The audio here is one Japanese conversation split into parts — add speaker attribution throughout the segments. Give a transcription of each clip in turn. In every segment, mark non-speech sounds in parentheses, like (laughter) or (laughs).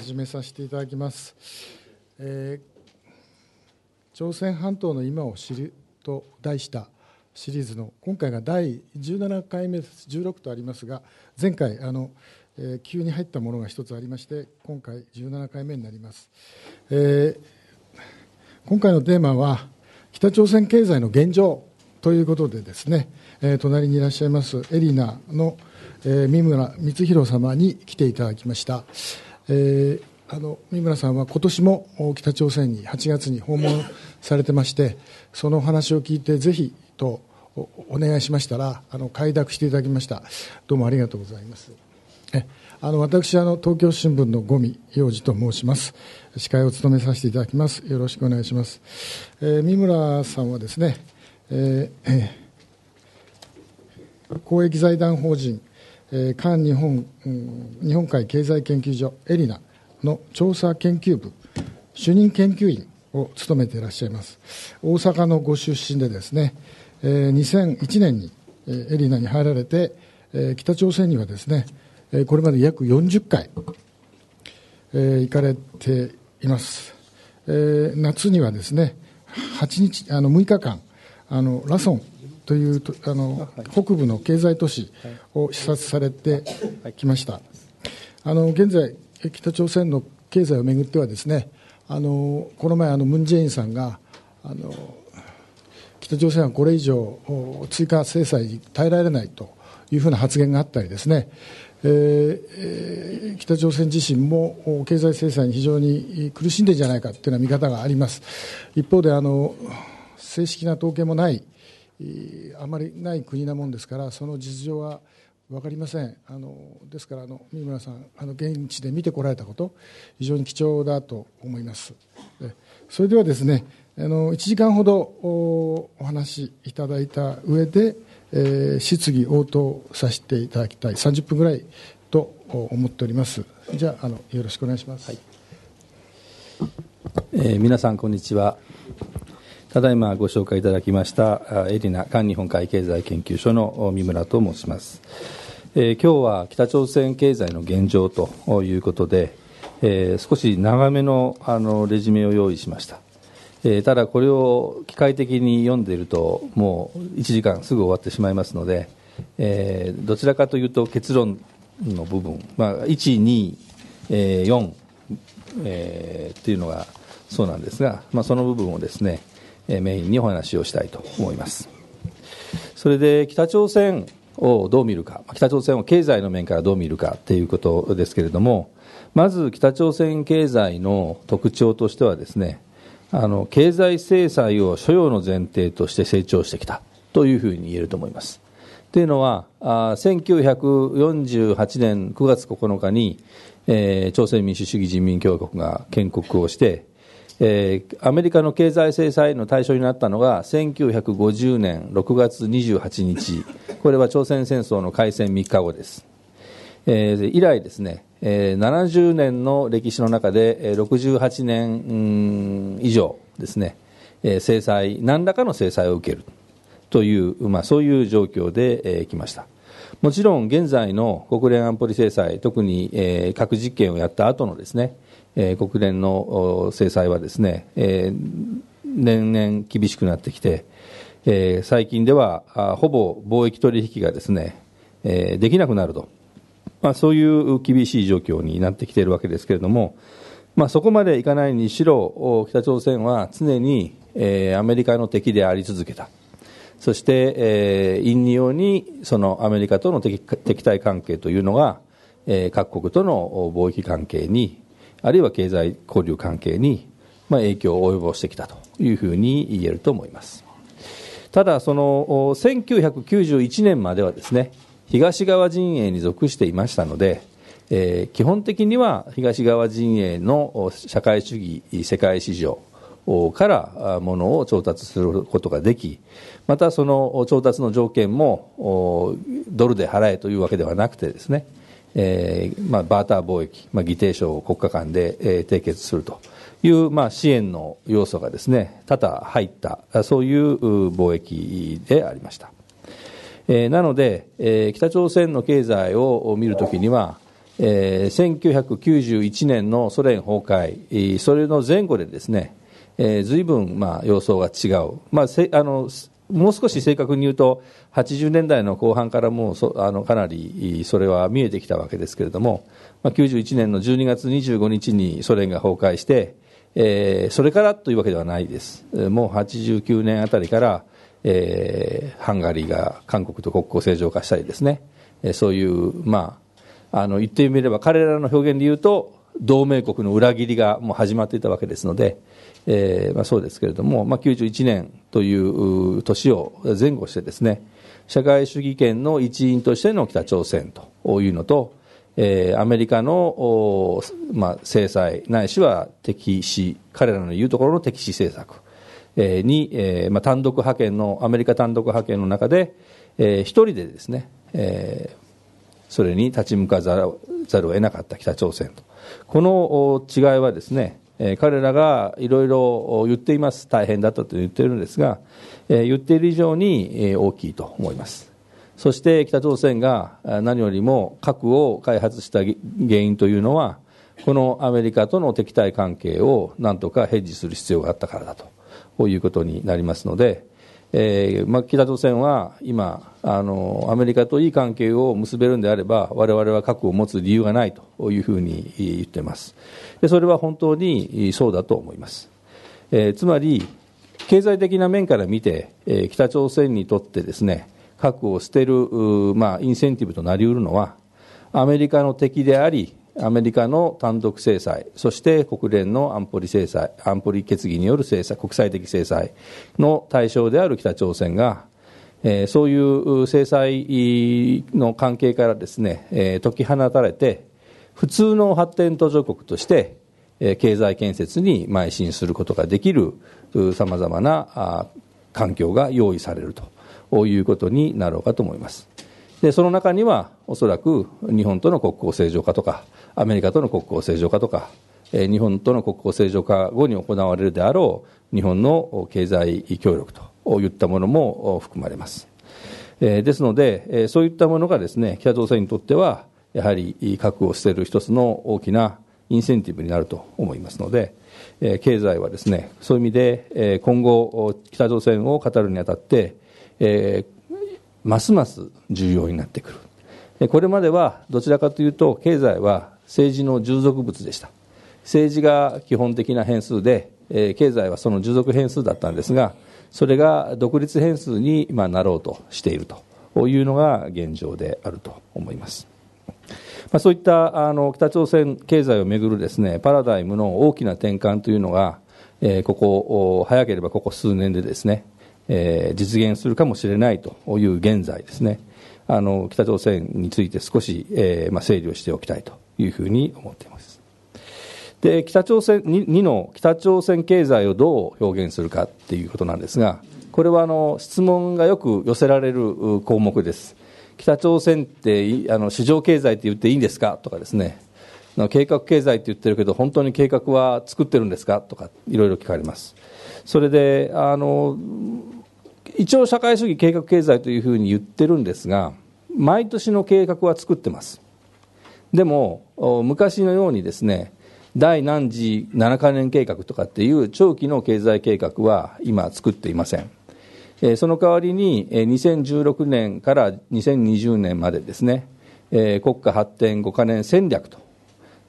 Speaker 1: 始めさせていただきます、えー、朝鮮半島の今を知ると題したシリーズの今回が第17回目です16とありますが前回あの、えー、急に入ったものが1つありまして今回17回目になります、えー、今回のテーマは北朝鮮経済の現状ということでですね、え隣にいらっしゃいますエリナの、え三村光弘様に来ていただきました。えー、あの三村さんは今年も北朝鮮に8月に訪問されてまして、その話を聞いて、ぜひとお願いしましたら、あの快諾していただきました、どうもありがとうございます。えあの私あの、東京新聞の五味洋二と申します、司会を務めさせていただきます、よろしくお願いします。えー、三村さんはですね、ええー公益財団法人韓日本日本海経済研究所エリナの調査研究部主任研究員を務めていらっしゃいます大阪のご出身でですね2001年にエリナに入られて北朝鮮にはですねこれまで約40回行かれています夏にはですね8日あの6日間あのラソンというとあの、北部の経済都市を視察されてきました。あの現在北朝鮮の経済をめぐってはですねあのこの前あのムン・ジェインさんがあの北朝鮮はこれ以上追加制裁に耐えられないというふうな発言があったりですね、えー、北朝鮮自身も経済制裁に非常に苦しんでるんじゃないかというのは見方があります一方であの正式な統計もないあまりない国なもんですからその実情は分かりませんあのですからあの三村さんあの現地で見てこられたこと非常に貴重だと思いますそれではですねあの1時間ほどお話いただいた上で、えー、質疑応答させていただきたい30分ぐらいと思っておりますじゃあのよろしくお願いします、はい、
Speaker 2: えー、皆さんこんにちはただいまご紹介いただきましたエリナ韓日本海経済研究所の三村と申します、えー、今日は北朝鮮経済の現状ということで、えー、少し長めのあのレジュメを用意しました、えー、ただこれを機械的に読んでいるともう1時間すぐ終わってしまいますので、えー、どちらかというと結論の部分、まあ、124、えーえー、っていうのがそうなんですが、まあ、その部分をですね、メインにお話をしたいと思いますそれで北朝鮮をどう見るか北朝鮮を経済の面からどう見るかということですけれどもまず北朝鮮経済の特徴としてはですねあの経済制裁を所要の前提として成長してきたというふうに言えると思いますというのはあ1948年9月9日に、え朝鮮民主主義人民共和国が建国をしてえー、アメリカの経済制裁の対象になったのが1950年6月28日、これは朝鮮戦争の開戦3日後です。えー、以来ですね、えー、70年の歴史の中で、え68年以上ですね、えー、制裁、何らかの制裁を受けるという、まあ、そういう状況で、えー、来ました。もちろん現在の国連安保理制裁、特に、えー、核実験をやった後のですね、え国連の制裁はですね、え年々厳しくなってきて、え最近ではあほぼ貿易取引がですね、えできなくなると、まあ、そういう厳しい状況になってきているわけですけれども、まあ、そこまでいかないにしろ北朝鮮は常に、えアメリカの敵であり続けた。そして、えー、陰陽にそのアメリカとの敵敵対関係というのが、えー、各国との貿易関係にあるいは経済交流関係に、まあ、影響を及ぼしてきたというふうに言えると思いますただその1991年まではですね東側陣営に属していましたので、えー、基本的には東側陣営の社会主義世界市場からものを調達することができまたその調達の条件もドルで払えというわけではなくてですねえーまあ、バーター貿易、まあ、議定書を国家間で、えー、締結するという、まあ、支援の要素がですね多々入ったそういう貿易でありました、えー、なので、えー、北朝鮮の経済を見るときには、えー、1991年のソ連崩壊それの前後でですね、えー、ぶん、まあ、様相が違う、まあ、あのもう少し正確に言うと、80年代の後半からもうあのかなりそれは見えてきたわけですけれども、まあ、91年の12月25日にソ連が崩壊して、えー、それからというわけではないです、もう89年あたりから、えー、ハンガリーが韓国と国交正常化したりですね、えー、そういう、まあ、あの言ってみれば、彼らの表現で言うと、同盟国の裏切りがもう始まっていたわけですので、えーまあ、そうですけれども、まあ、91年という年を前後してですね社会主義圏の一員としての北朝鮮というのと、えー、アメリカの、まあ、制裁ないしは敵視彼らの言うところの敵視政策、えー、に、えーまあ、単独派遣のアメリカ単独派遣の中で、えー、一人でですね、えー、それに立ち向かざるを得なかった北朝鮮とこの違いはですねえ彼らがいろいろ言っています、大変だったと言っているんですが、え言っている以上に、え大きいと思います。そして北朝鮮が何よりも核を開発した原因というのは、このアメリカとの敵対関係をなんとかヘッジする必要があったからだということになりますので、えーまあ、北朝鮮は今あの、アメリカといい関係を結べるんであれば、我々は核を持つ理由がないというふうに言っていますで、それは本当にそうだと思います。えー、つまり経済的な面から見て、えー、北朝鮮にとってですね核を捨てる、まあ、インセンティブとなりうるのはアメリカの敵でありアメリカの単独制裁、そして国連の安保理制裁、安保理決議による制裁、国際的制裁の対象である北朝鮮が、えー、そういう制裁の関係からですね、えー、解き放たれて、普通の発展途上国として、えー、経済建設に邁進することができるさまざまな環境が用意されるということになろうかと思います。でその中にはおそらく日本との国交正常化とかアメリカとの国交正常化とか日本との国交正常化後に行われるであろう日本の経済協力といったものも含まれますですのでそういったものがですね北朝鮮にとってはやはり核を捨てる一つの大きなインセンティブになると思いますので経済はですねそういう意味で今後北朝鮮を語るにあたってますます重要になってくるこれまではどちらかというと経済は政治の従属物でした政治が基本的な変数で経済はその従属変数だったんですがそれが独立変数になろうとしているというのが現状であると思います。まあ、そういったあの北朝鮮経済をめぐるです、ね、パラダイムの大きな転換というのが、えここ早ければここ数年でですねえー、実現するかもしれないという現在ですね、あの北朝鮮について少し、えーまあ、整理をしておきたいというふうに思っています。で北朝鮮 2, の北朝鮮経済をどう表現するかっていうことなんですが、これはあの質問がよく寄せられる項目です。北朝鮮ってあの市場経済って言っていいんですかとかですね、計画経済って言ってるけど、本当に計画は作ってるんですかとか、いろいろ聞かれます。それであの一応社会主義計画経済というふうに言ってるんですが毎年の計画は作ってますでも昔のようにですね第何次7カ年計画とかっていう長期の経済計画は今作っていませんその代わりに2016年から2020年までですね国家発展5カ年戦略と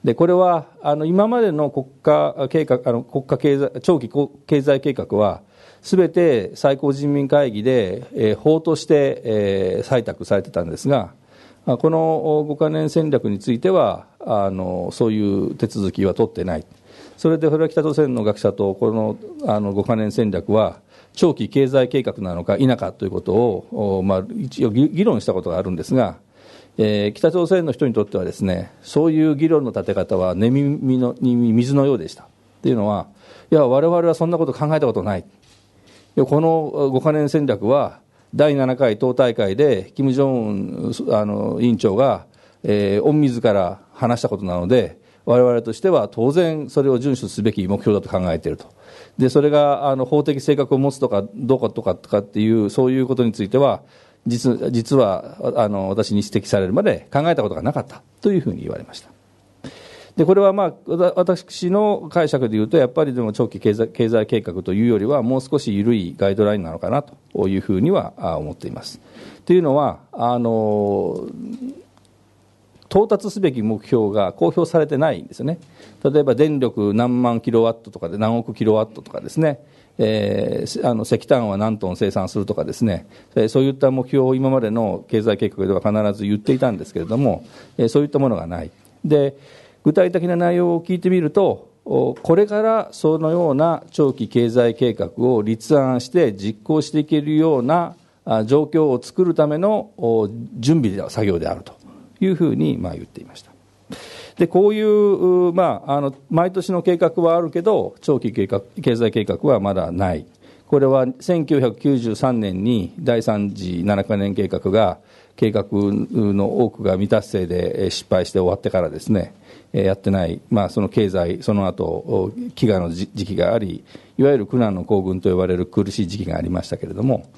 Speaker 2: でこれはあの今までの国家計画あの国家経済長期経済計画はすべて最高人民会議で、えー、法として、えー、採択されてたんですが、この5か年戦略についてはあの、そういう手続きは取ってない、それでそれは北朝鮮の学者と、このあの5か年戦略は、長期経済計画なのか否かということを、まあ、一応議論したことがあるんですが、えー、北朝鮮の人にとってはですねそういう議論の立て方は寝耳のに水のようでしたというのはいや我々はそんなこと考えたことないこの5か年戦略は、第7回党大会で、金正恩あの委員長が、えー、御自ら話したことなので、われわれとしては当然それを遵守すべき目標だと考えていると。で、それがあの法的性格を持つとか、どうかとかとかっていう、そういうことについては、実実はあの私に指摘されるまで考えたことがなかったというふうに言われました。でこれは、まあ、私の解釈でいうと、やっぱりでも長期経済経済計画というよりは、もう少し緩いガイドラインなのかなというふうには思っています。というのはあの、到達すべき目標が公表されてないんですよね、例えば電力何万キロワットとかで、何億キロワットとかですね。えー、あの石炭は何トン生産するとかですね、そういった目標を今までの経済計画では必ず言っていたんですけれども、えー、そういったものがない。で具体的な内容を聞いてみるとこれからそのような長期経済計画を立案して実行していけるような状況を作るための準備で作業であるというふうにまあ言っていましたでこういう、まあ、あの毎年の計画はあるけど長期計画経済計画はまだないこれは1993年に第3次7か年計画が計画の多くが未達成で失敗して終わってからですねやってない、まあ、その経済、その後飢餓の時期があり、いわゆる苦難の行軍と呼ばれる苦しい時期がありましたけれども、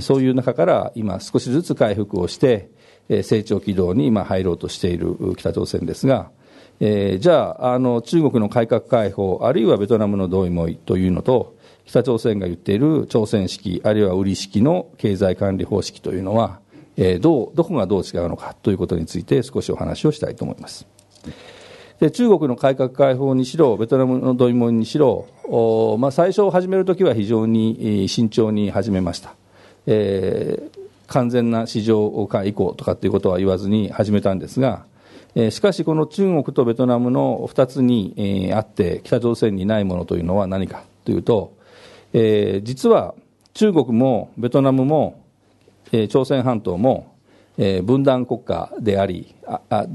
Speaker 2: そういう中から今、少しずつ回復をして、成長軌道に今、入ろうとしている北朝鮮ですが、えー、じゃああの、中国の改革開放、あるいはベトナムの同意もいというのと、北朝鮮が言っている朝鮮式、あるいは売り式の経済管理方式というのは、えー、どうどこがどう違うのかということについて、少しお話をしたいと思います。で中国の改革開放にしろ、ベトナムのドイモンにしろ、おまあ、最初始めるときは非常に慎重に始めました、えー、完全な市場化以降とかっていうことは言わずに始めたんですが、えー、しかし、この中国とベトナムの2つに、えー、あって、北朝鮮にないものというのは何かというと、えー、実は中国もベトナムも、えー、朝鮮半島も、えー、分断国家でありああ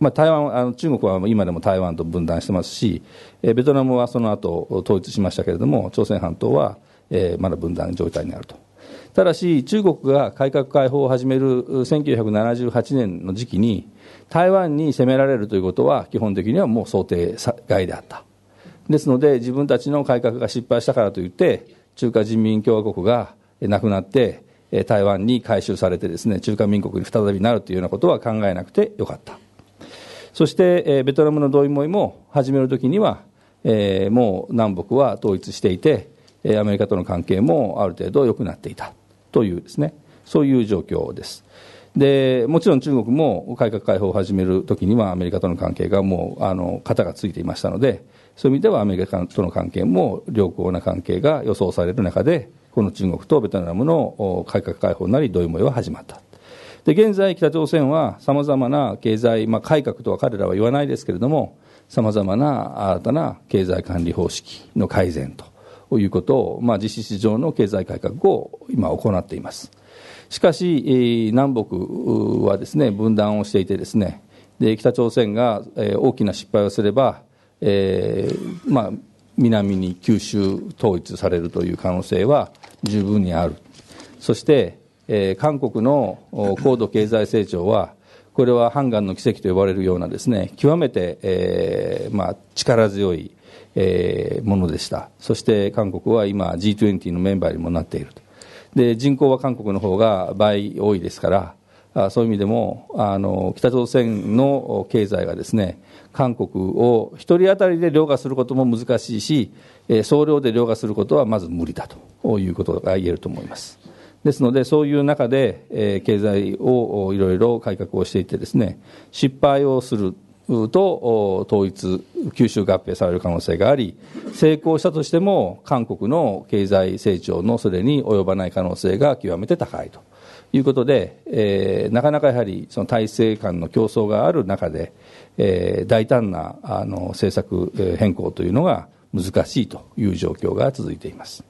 Speaker 2: まあ、台湾あの中国は今でも台湾と分断してますし、えベトナムはその後統一しましたけれども、朝鮮半島は、えまだ分断状態にあると。ただし、中国が改革開放を始める1978年の時期に、台湾に攻められるということは、基本的にはもう想定外であった。ですので、自分たちの改革が失敗したからといって、中華人民共和国がなくなって、台湾に改修されてですね、中華民国に再びなるというようなことは考えなくてよかった。そして、えベトナムの同意もいも始めるときには、えもう南北は統一していて、えアメリカとの関係もある程度良くなっていたというですね、そういう状況です。でもちろん中国も改革開放を始めるときにはアメリカとの関係がもうあの型がついていましたのでそういう意味ではアメリカとの関係も良好な関係が予想される中でこの中国とベトナムの改革開放なり同意もいは始まったで現在、北朝鮮はさまざまな経済、まあ、改革とは彼らは言わないですけれども、さまざまな新たな経済管理方式の改善ということを、まあ、実市上の経済改革を今、行っています。しかし、南北はですね分断をしていてですねで北朝鮮が大きな失敗をすれば、えー、まあ、南に九州統一されるという可能性は十分にある。そしてえー、韓国の高度経済成長は、これはハンの奇跡と呼ばれるようなですね、極めて、えー、まあ、力強い、えー、ものでした。そして韓国は今 G20 のメンバーにもなっていると。で、人口は韓国の方が倍多いですから、あそういう意味でもあの北朝鮮の経済がですね韓国を1人当たりで凌駕することも難しいし、えー、総量で凌駕することはまず無理だということが言えると思います。ですので、そういう中で、えー、経済をいろいろ改革をしていってですね、失敗をすると統一、吸収合併される可能性があり、成功したとしても、韓国の経済成長のそれに及ばない可能性が極めて高いということで、えー、なかなかやはりその体制間の競争がある中で、えー、大胆なあの政策変更というのが難しいという状況が続いています。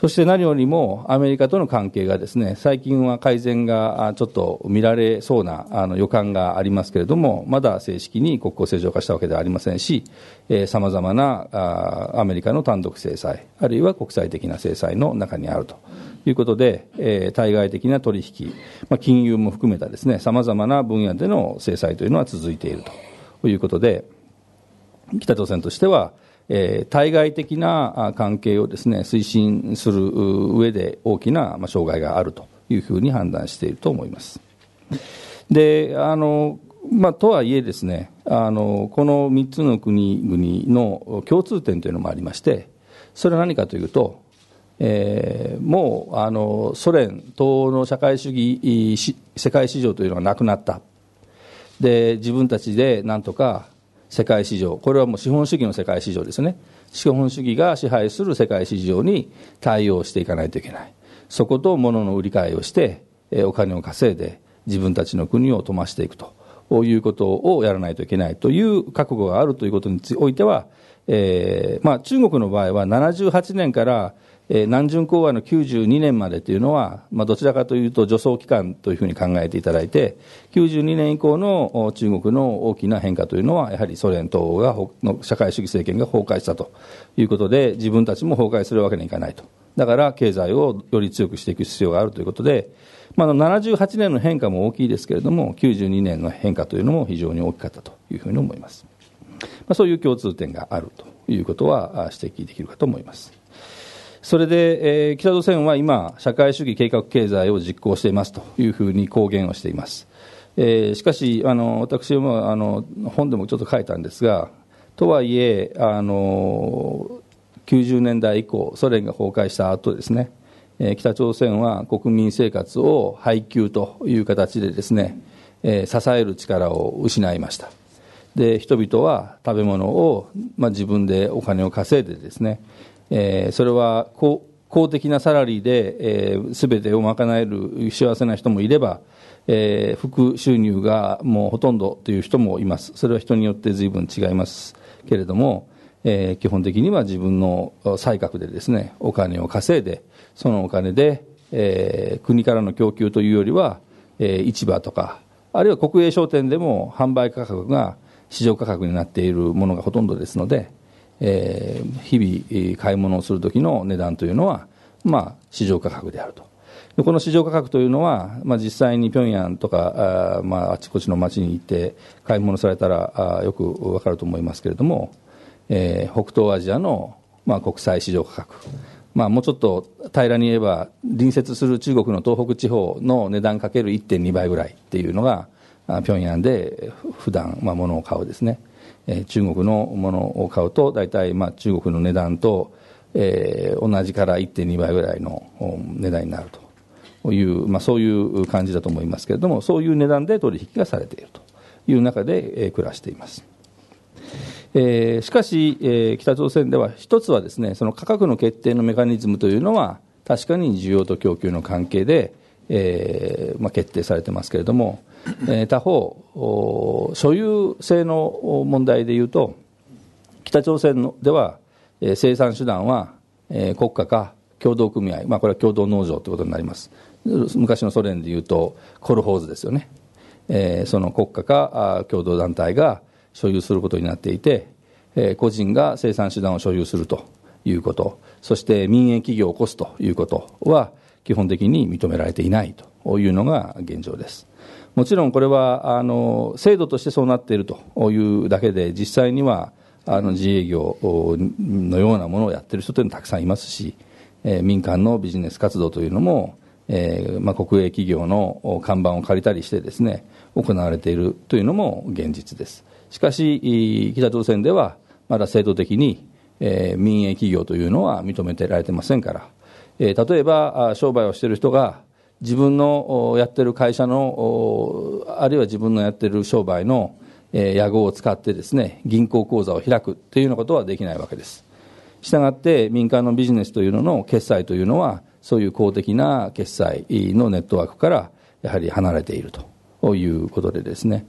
Speaker 2: そして何よりもアメリカとの関係がですね、最近は改善がちょっと見られそうなあの予感がありますけれども、まだ正式に国交正常化したわけではありませんし、さまざまなあアメリカの単独制裁、あるいは国際的な制裁の中にあるということで、え対外的な取引、まあ、金融も含めたですね、さまざまな分野での制裁というのは続いているということで、北朝鮮としては、え対外的な関係をですね推進する上で大きな障害があるというふうに判断していると思います。であのまあ、とはいえですねあの、この3つの国々の共通点というのもありまして、それは何かというと、えー、もうあのソ連、東欧の社会主義世界市場というのがなくなった、で自分たちでなんとか世界市場、これはもう資本主義の世界市場ですね、資本主義が支配する世界市場に対応していかないといけない、そこと物の売り買いをして、お金を稼いで、自分たちの国を富ましていくということをやらないといけないという覚悟があるということにおいては、えーまあ、中国の場合は78年からえー、南巡講和の92年までというのは、まあ、どちらかというと助走期間というふうに考えていただいて、92年以降の中国の大きな変化というのは、やはりソ連等がの社会主義政権が崩壊したということで、自分たちも崩壊するわけにいかないと。だから経済をより強くしていく必要があるということで、まあ、78年の変化も大きいですけれども、92年の変化というのも非常に大きかったというふうに思います。まあ、そういう共通点があるということは指摘できるかと思います。それで、えー、北朝鮮は今、社会主義計画経済を実行していますというふうに公言をしています。えー、しかし、あの私もあの本でもちょっと書いたんですが、とはいえ、あの90年代以降、ソ連が崩壊した後ですね、えー、北朝鮮は国民生活を配給という形でですね、えー、支える力を失いました。で人々は食べ物を、まあ、自分でお金を稼いでですね、えー、それは公的なサラリーで、えー、全てを賄える幸せな人もいれば、えー、副収入がもうほとんどという人もいますそれは人によって随分違いますけれども、えー、基本的には自分の才覚でですねお金を稼いでそのお金で、えー、国からの供給というよりは、えー、市場とかあるいは国営商店でも販売価格が市場価格になっているものがほとんどですので、えー、日々買い物をする時の値段というのは、まあ、市場価格であると。この市場価格というのは、まあ、実際に平壌とかあ,、まあ、あちこちの街に行って買い物されたらあよくわかると思いますけれども、えー、北東アジアの、まあ、国際市場価格、まあ、もうちょっと平らに言えば隣接する中国の東北地方の値段かける1.2倍ぐらいっていうのが平壌で普段まあ物を買うですねえ中国のものを買うと、大体まあ中国の値段と、え同じから1.2倍ぐらいの値段になるという、まあ、そういう感じだと思いますけれども、そういう値段で取引がされているという中で、え暮らしています。えー、しかし、えー、北朝鮮では一つはですねその価格の決定のメカニズムというのは確かに需要と供給の関係で、えーまあ、決定されてますけれどもえー、他方、所有性の問題でいうと、北朝鮮では、えー、生産手段は、えー、国家か共同組合、まあ、これは共同農場ということになります、昔のソ連でいうと、コルホーズですよね、えー、その国家か共同団体が所有することになっていて、えー、個人が生産手段を所有するということ、そして民営企業を起こすということは、基本的に認められていないというのが現状です。もちろんこれはあの制度としてそうなっているというだけで実際にはあの自営業のようなものをやっている人というのはたくさんいますし、えー、民間のビジネス活動というのも、えーまあ、国営企業の看板を借りたりしてですね行われているというのも現実です。しかし北朝鮮ではまだ制度的に、えー、民営企業というのは認めてられてませんから、えー、例えば商売をしている人が自分のやってる会社のあるいは自分のやってる商売の屋号を使ってですね銀行口座を開くというようなことはできないわけですしたがって民間のビジネスというのの決済というのはそういう公的な決済のネットワークからやはり離れているということでですね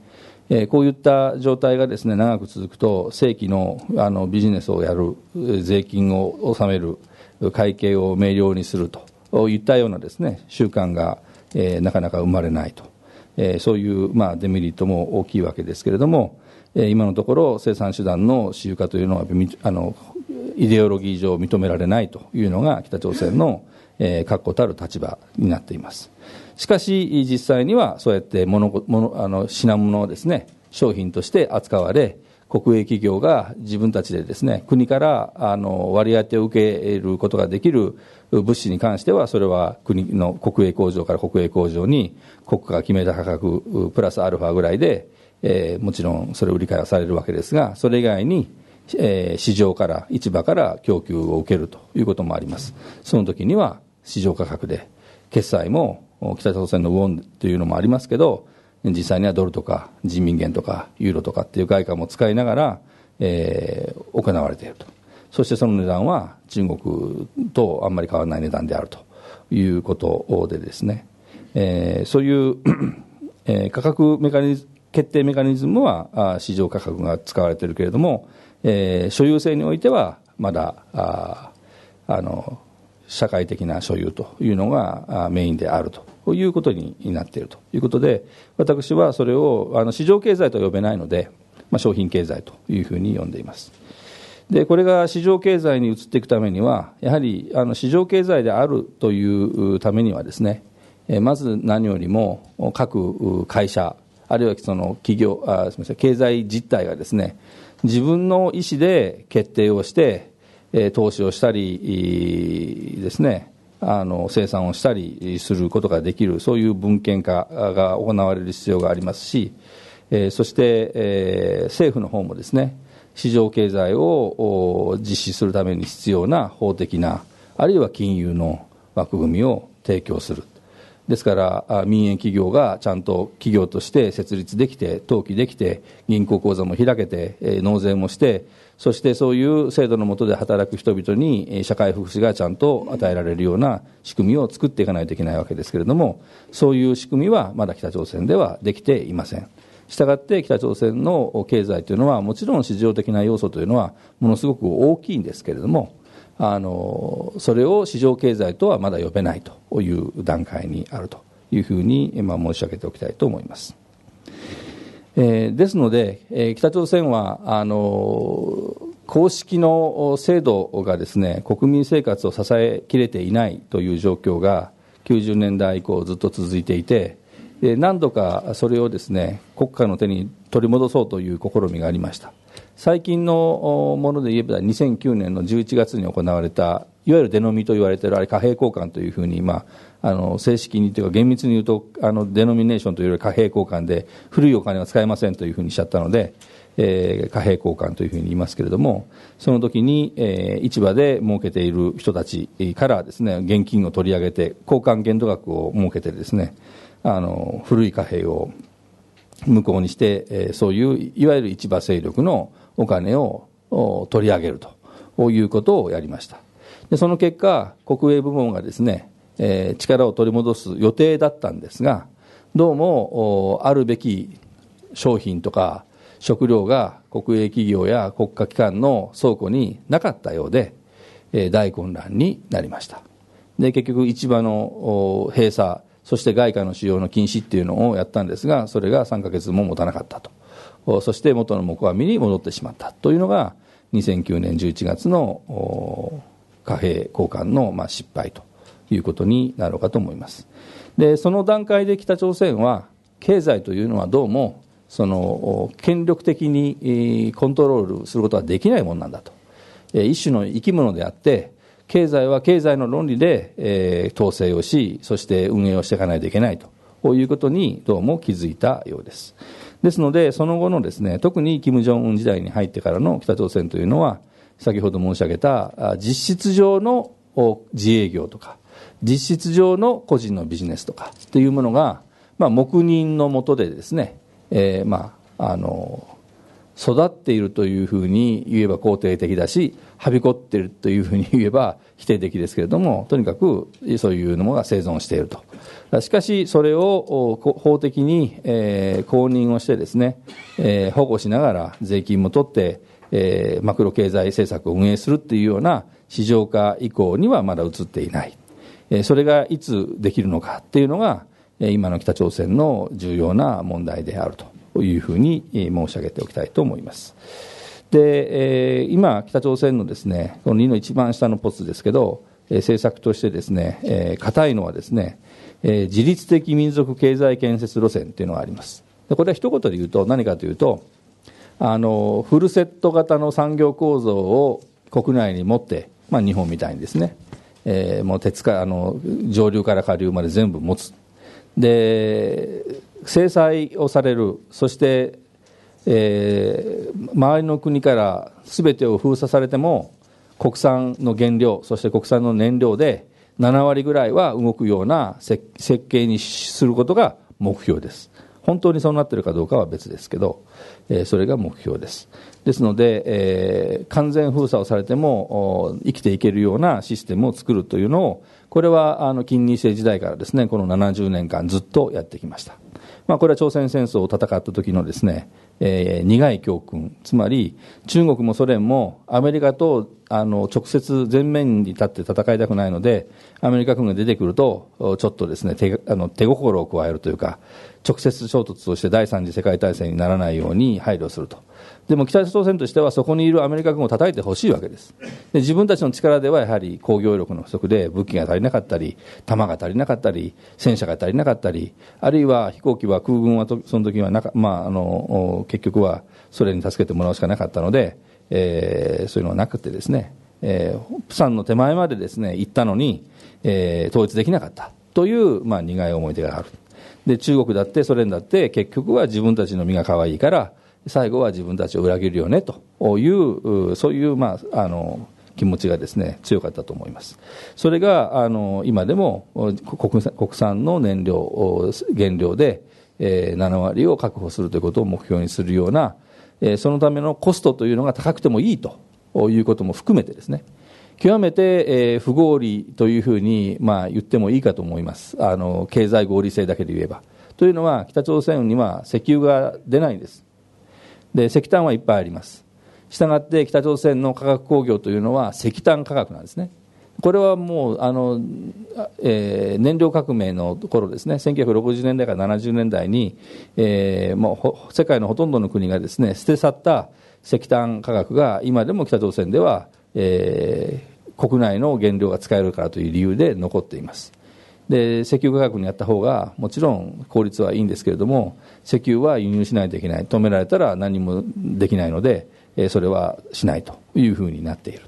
Speaker 2: こういった状態がですね長く続くと正規のあのビジネスをやる税金を納める会計を明瞭にすると言ったようなですね習慣が、えー、なかなか生まれないと、えー、そういう、まあ、デメリットも大きいわけですけれども、えー、今のところ生産手段の私有化というのはあのイデオロギー上認められないというのが北朝鮮の、確固たる立場になっていますしかし実際にはそうやって物物あの品物をですね商品として扱われ国営企業が自分たちでですね国からあの割り当てを受けることができる物資に関しては、それは国の国営工場から国営工場に国家が決めた価格プラスアルファぐらいで、えー、もちろんそれ売り買いはされるわけですが、それ以外に、えー、市場から、市場から供給を受けるということもあります。その時には市場価格で、決済も北朝鮮のウォンというのもありますけど、実際にはドルとか人民元とかユーロとかっていう外貨も使いながら、えー、行われていると。そしてその値段は中国とあんまり変わらない値段であるということでですね、えー、そういう (clears throat) えー、価格メカニズム決定メカニズムは市場価格が使われているけれども、えー、所有性においてはまだああの社会的な所有というのがメインであるということになっているということで私はそれをあの市場経済とは呼べないので、まあ、商品経済というふうに呼んでいます。でこれが市場経済に移っていくためには、やはりあの市場経済であるというためにはですね、まず何よりも各会社、あるいはその企業あすみません経済実態がですね自分の意思で決定をして、投資をしたりですね、あの生産をしたりすることができる、そういう文献化が行われる必要がありますし、えそして、え政府の方もですね、市場経済を実施するために必要な法的な、あるいは金融の枠組みを提供する。ですから民営企業がちゃんと企業として設立できて、登記できて、銀行口座も開けて、納税もして、そしてそういう制度の下で働く人々に社会福祉がちゃんと与えられるような仕組みを作っていかないといけないわけですけれども、そういう仕組みはまだ北朝鮮ではできていません。したがって北朝鮮の経済というのはもちろん市場的な要素というのはものすごく大きいんですけれどもあのそれを市場経済とはまだ呼べないという段階にあるというふうに、今申し上げておきたいと思います。えー、ですので、えー、北朝鮮はあの公式の制度がですね国民生活を支えきれていないという状況が90年代以降ずっと続いていて何度かそれをですね国家の手に取り戻そうという試みがありました最近のもので言えば2009年の11月に行われたいわゆるデノミと言われているあれ貨幣交換というふうに、まあ、あの正式にというか厳密に言うとあのデノミネーションというより貨幣交換で古いお金は使えませんというふうにしちゃったので、えー、貨幣交換というふうに言いますけれどもその時に、えー、市場で儲けている人たちからですね現金を取り上げて交換限度額を設けてですね、あの古い貨幣を無効にして、えー、そういういわゆる市場勢力のお金を取り上げるということをやりましたでその結果国営部門がですね、えー、力を取り戻す予定だったんですがどうもあるべき商品とか食料が国営企業や国家機関の倉庫になかったようで、えー、大混乱になりましたで結局市場の閉鎖そして外貨の使用の禁止っていうのをやったんですが、それが3ヶ月も持たなかったと。そして元の木阿弥に戻ってしまったというのが、2009年11月の貨幣交換のま失敗ということになろうかと思います。で、その段階で北朝鮮は、経済というのはどうも、その、権力的にコントロールすることはできないもんなんだと。一種の生き物であって、経済は経済の論理で、えー、統制をし、そして運営をしていかないといけないということに、どうも気づいたようです。ですので、その後のですね、特に金正恩時代に入ってからの北朝鮮というのは、先ほど申し上げた、実質上の自営業とか、実質上の個人のビジネスとかというものが、まあ、黙認のもとでですね、えー、まあ、あの、育っているというふうに言えば肯定的だしはびこっているというふうに言えば否定的ですけれども (laughs) とにかくそういうものが生存しているとしかしそれを法的に、え公認をしてですね、え保護しながら税金も取って、えマクロ経済政策を運営するっていうような市場化以降にはまだ移っていない、えそれがいつできるのかっていうのが今の北朝鮮の重要な問題であるというふうに申し上げておきたいと思います。で、え今、北朝鮮のですね、この2の一番下のポツですけど、政策としてですね、え硬いのはですね、え自律的民族経済建設路線というのがあります。でこれは一言で言うと何かというと、あのフルセット型の産業構造を国内に持って、まあ、日本みたいにですね、えー、もう鉄かあの上流から下流まで全部持つで制裁をされるそして、えー、周りの国から全てを封鎖されても国産の原料そして国産の燃料で7割ぐらいは動くような設計にすることが目標です本当にそうなってるかどうかは別ですけど、えー、それが目標ですですので、えー、完全封鎖をされても生きていけるようなシステムを作るというのをこれはあの金融政時代からですねこの70年間ずっとやってきましたまあ、これは朝鮮戦争を戦った時のですね、えー、苦い教訓つまり中国もソ連もアメリカとあの直接前面に立って戦いたくないのでアメリカ軍が出てくるとちょっとですね手あの手心を加えるというか直接衝突をして第三次世界大戦にならないように配慮するとでも北朝鮮としてはそこにいるアメリカ軍を叩いてほしいわけですで自分たちの力ではやはり工業力の不足で武器が足りなかったり弾が足りなかったり戦車が足りなかったりあるいは飛行機は空軍はその時はなか、まあ、あの結局はソ連に助けてもらうしかなかったので、えー、そういうのはなくてですね、えー、プサンの手前までですね行ったのに、えー、統一できなかったという、まあ、苦い思い出があるで中国だってソ連だって結局は自分たちの身が可愛いから最後は自分たちを裏切るよねという、そういう、まあ、あの気持ちがですね強かったと思います。それがあの今でも国産の燃料、原料で、えー、7割を確保するということを目標にするような、えー、そのためのコストというのが高くてもいいということも含めてですね、極めて、えー、不合理というふうに、まあ、言ってもいいかと思いますあの、経済合理性だけで言えば。というのは、北朝鮮には石油が出ないんです。で石炭はいっぱいありますしたがって北朝鮮の化学工業というのは石炭化学なんですねこれはもうあの、えー、燃料革命の頃ですね1960年代から70年代に、えー、もう世界のほとんどの国がですね捨て去った石炭化学が今でも北朝鮮では、えー、国内の原料が使えるからという理由で残っていますで石油価格にやった方がもちろん効率はいいんですけれども石油は輸入しないといけない止められたら何もできないのでそれはしないというふうになっている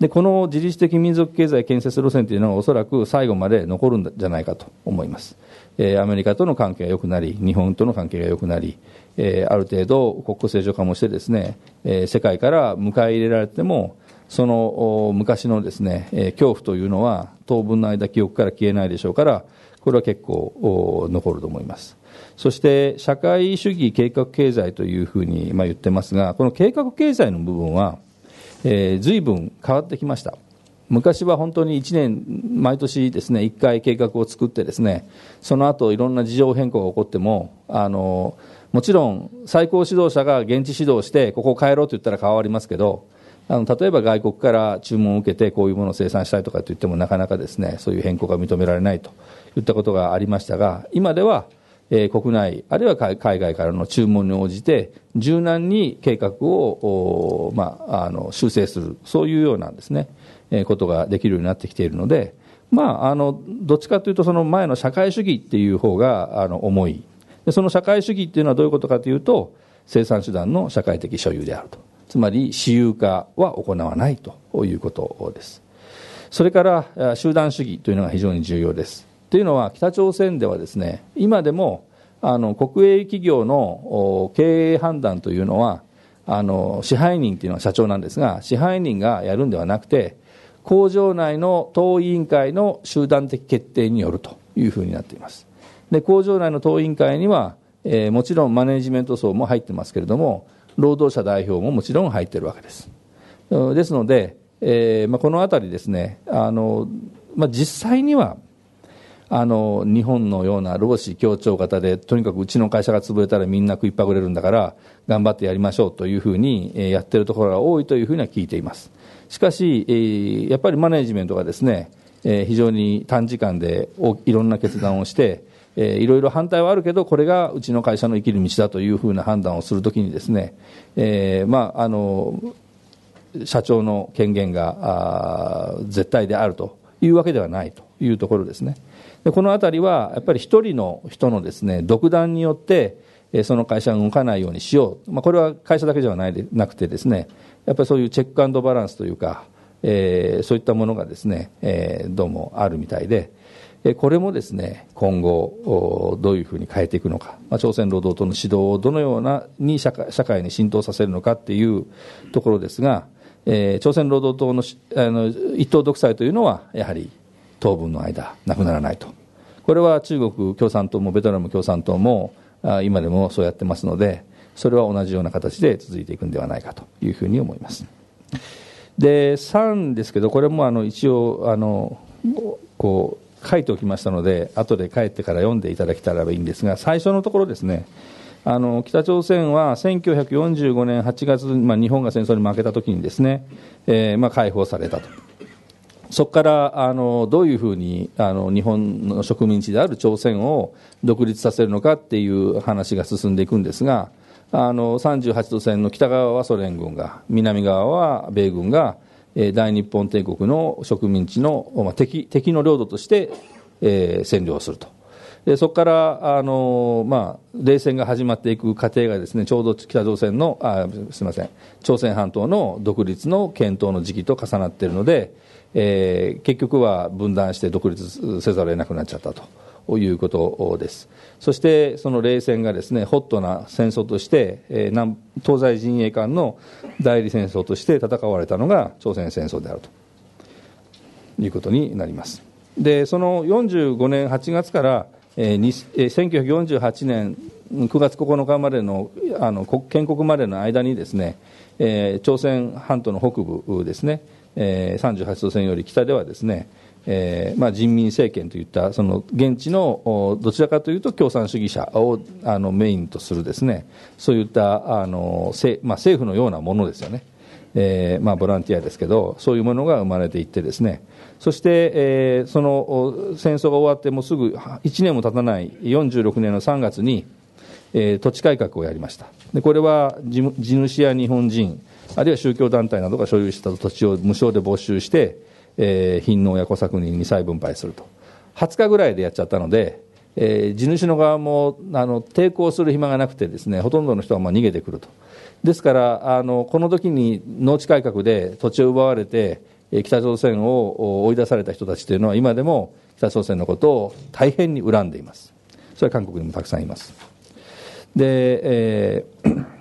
Speaker 2: でこの自律的民族経済建設路線というのはおそらく最後まで残るんじゃないかと思います、えアメリカとの関係が良くなり日本との関係が良くなり、えある程度国交正常化もしてですね、え世界から迎え入れられてもその昔のですね、えー、恐怖というのは当分の間記憶から消えないでしょうからこれは結構残ると思いますそして社会主義計画経済というふうに言ってますがこの計画経済の部分は、えー、随分変わってきました昔は本当に1年毎年ですね1回計画を作ってですねその後いろんな事情変更が起こってもあのもちろん最高指導者が現地指導してここを変えろと言ったら変わりますけどあの例えば外国から注文を受けてこういうものを生産したいとかといってもなかなかですねそういう変更が認められないといったことがありましたが今では、えー、国内あるいは海外からの注文に応じて柔軟に計画を、まあ、あの修正するそういうようなですね、えー、ことができるようになってきているので、まあ、あのどっちかというとその前の社会主義っていう方があの重いでその社会主義っていうのはどういうことかというと生産手段の社会的所有であると。つまり私有化は行わないということですそれから集団主義というのが非常に重要ですというのは北朝鮮ではですね今でもあの国営企業の経営判断というのはあの支配人というのは社長なんですが支配人がやるんではなくて工場内の党委員会の集団的決定によるというふうになっていますで工場内の党委員会には、えー、もちろんマネジメント層も入ってますけれども労働者代表ももちろん入っているわけです。ですので、えーまあ、この辺りですねあの、まあ、実際にはあの日本のような労使協調型でとにかくうちの会社が潰れたらみんな食いっぱぐれるんだから頑張ってやりましょうというふうにやっているところが多いというふうには聞いていますしかし、えー、やっぱりマネジメントがですね、えー、非常に短時間でいろんな決断をしてえー、いろいろ反対はあるけど、これがうちの会社の生きる道だというふうな判断をするときにですね、えー、まあ、あの、社長の権限が絶対であるというわけではないというところですね。でこのあたりは、やっぱり一人の人のですね、独断によって、その会社が動かないようにしよう。まあ、これは会社だけではないなくてですね、やっぱりそういうチェックバランスというか、えー、そういったものがですね、えー、どうもあるみたいで、これもですね今後どういうふうに変えていくのか、まあ、朝鮮労働党の指導をどのようなに社会社会に浸透させるのかっていうところですが、えー、朝鮮労働党のあの一党独裁というのはやはり当分の間なくならないとこれは中国共産党もベトナム共産党も今でもそうやってますのでそれは同じような形で続いていくんではないかというふうに思います。で3ですけどこれもあの一応あのこう書いておきましたので、後で帰ってから読んでいただけたらいいんですが、最初のところですね、あの北朝鮮は1945年8月、まあ、日本が戦争に負けたときにですね、えーまあ、解放されたと。そこからあのどういうふうにあの日本の植民地である朝鮮を独立させるのかっていう話が進んでいくんですがあの38度線の北側はソ連軍が南側は米軍が大日本帝国の植民地の敵敵の領土として占領すると。でそこからあの、まあ、冷戦が始まっていく過程がですねちょうど北朝鮮のあすみません朝鮮半島の独立の検討の時期と重なっているので、えー、結局は分断して独立せざるを得なくなっちゃったと。いうことです。そしてその冷戦がですねホットな戦争として、え東西陣営間の代理戦争として戦われたのが朝鮮戦争であるということになります。でその45年8月から、ええ1948年9月9日までのあの建国までの間にですね、え朝鮮半島の北部ですね、え38度線より北ではですね、えーまあ、人民政権といったその現地のどちらかというと共産主義者をあのメインとするですねそういったあの、まあ、政府のようなものですよね、えーまあ、ボランティアですけどそういうものが生まれていってですねそして、えー、その戦争が終わってもすぐ1年も経たない46年の3月に、えー、土地改革をやりましたでこれは地主や日本人あるいは宗教団体などが所有した土地を無償で没収してえー、貧農や小作人に再分配すると20日ぐらいでやっちゃったので、えー、地主の側もあの抵抗する暇がなくてですねほとんどの人はまあ逃げてくるとですからあのこの時に農地改革で土地を奪われて北朝鮮を追い出された人たちというのは今でも北朝鮮のことを大変に恨んでいますそれは韓国にもたくさんいますで、えー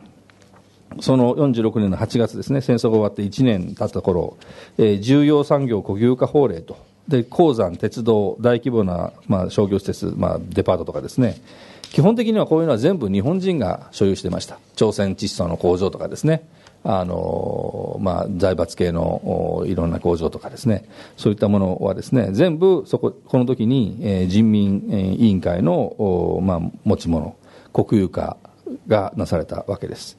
Speaker 2: その46年の8月ですね、戦争が終わって1年経った頃、えー、重要産業国有化法令と、で、鉱山、鉄道、大規模な、まあ、商業施設、まあ、デパートとかですね、基本的にはこういうのは全部日本人が所有してました。朝鮮窒素の工場とかですね、あの、まあ、財閥系のいろんな工場とかですね、そういったものはですね、全部そこ、この時に、えー、人民委員会の、まあ、持ち物、国有化がなされたわけです。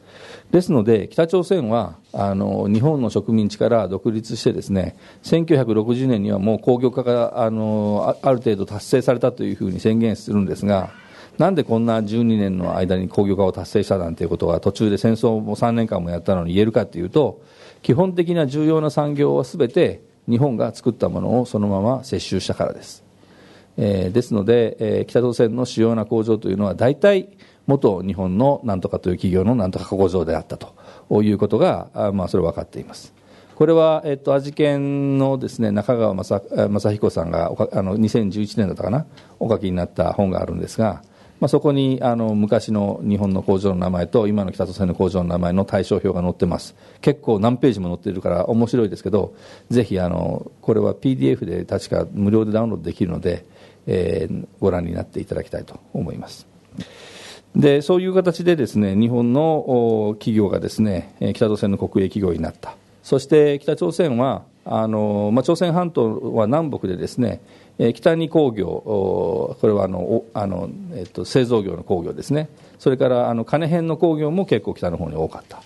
Speaker 2: ですので、北朝鮮はあの日本の植民地から独立して、ですね1960年にはもう工業化があのある程度達成されたというふうに宣言するんですが、なんでこんな12年の間に工業化を達成したなんていうことが途中で戦争も3年間もやったのに言えるかというと、基本的な重要な産業はすべて日本が作ったものをそのまま接収したからです。えー、ですので、えー、北朝鮮の主要な工場というのは大体元日本のなんとかという企業のなんとか工場であったということが、あまあ、それ分かっています。これは、えっと、味研のですね、中川正彦さんがあの、2011年だったかな、お書きになった本があるんですが、まあ、そこにあの昔の日本の工場の名前と今の北朝鮮の工場の名前の対象表が載ってます結構何ページも載っているから面白いですけどぜひあのこれは PDF で確か無料でダウンロードできるので、えー、ご覧になっていただきたいと思います。でそういう形でですね日本の企業がですね北朝鮮の国営企業になったそして北朝鮮はあの、まあ、朝鮮半島は南北でですね北に工業これはあのあの、えっと、製造業の工業ですねそれからあの金編の工業も結構北の方に多かった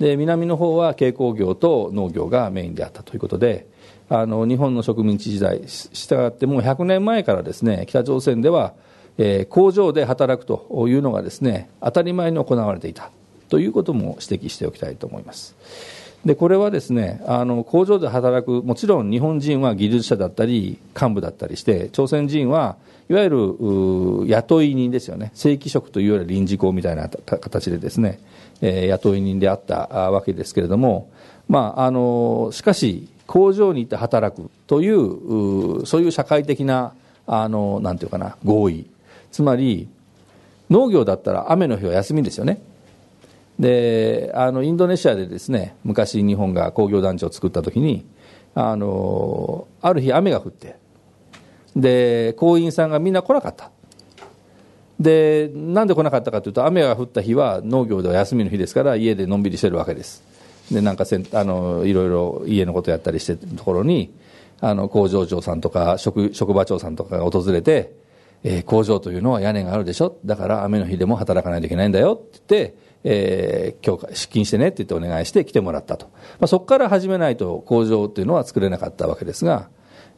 Speaker 2: で南の方は軽工業と農業がメインであったということであの日本の植民地時代したがってもう100年前からですね北朝鮮ではえ工場で働くというのがですね当たり前に行われていたということも指摘しておきたいと思います。でこれはですねあの工場で働くもちろん日本人は技術者だったり幹部だったりして朝鮮人はいわゆる雇い人ですよね正規職というより臨時工みたいな形でですね、え雇い人であったわけですけれども、まあ、あのしかし工場に行って働くというそういう社会的なあのなんていうかな合意つまり農業だったら雨の日は休みですよねであのインドネシアでですね昔日本が工業団地を作った時にあのある日雨が降ってで工員さんがみんな来なかったでなんで来なかったかというと雨が降った日は農業では休みの日ですから家でのんびりしてるわけですでなんかせんあのいろいろ家のことやったりしてるところにあの工場長さんとか職職場長さんとかが訪れてえー、工場というのは屋根があるでしょだから雨の日でも働かないといけないんだよって言って、えー、今日出勤してねって言ってお願いして来てもらったと。まあ、そこから始めないと工場というのは作れなかったわけですが、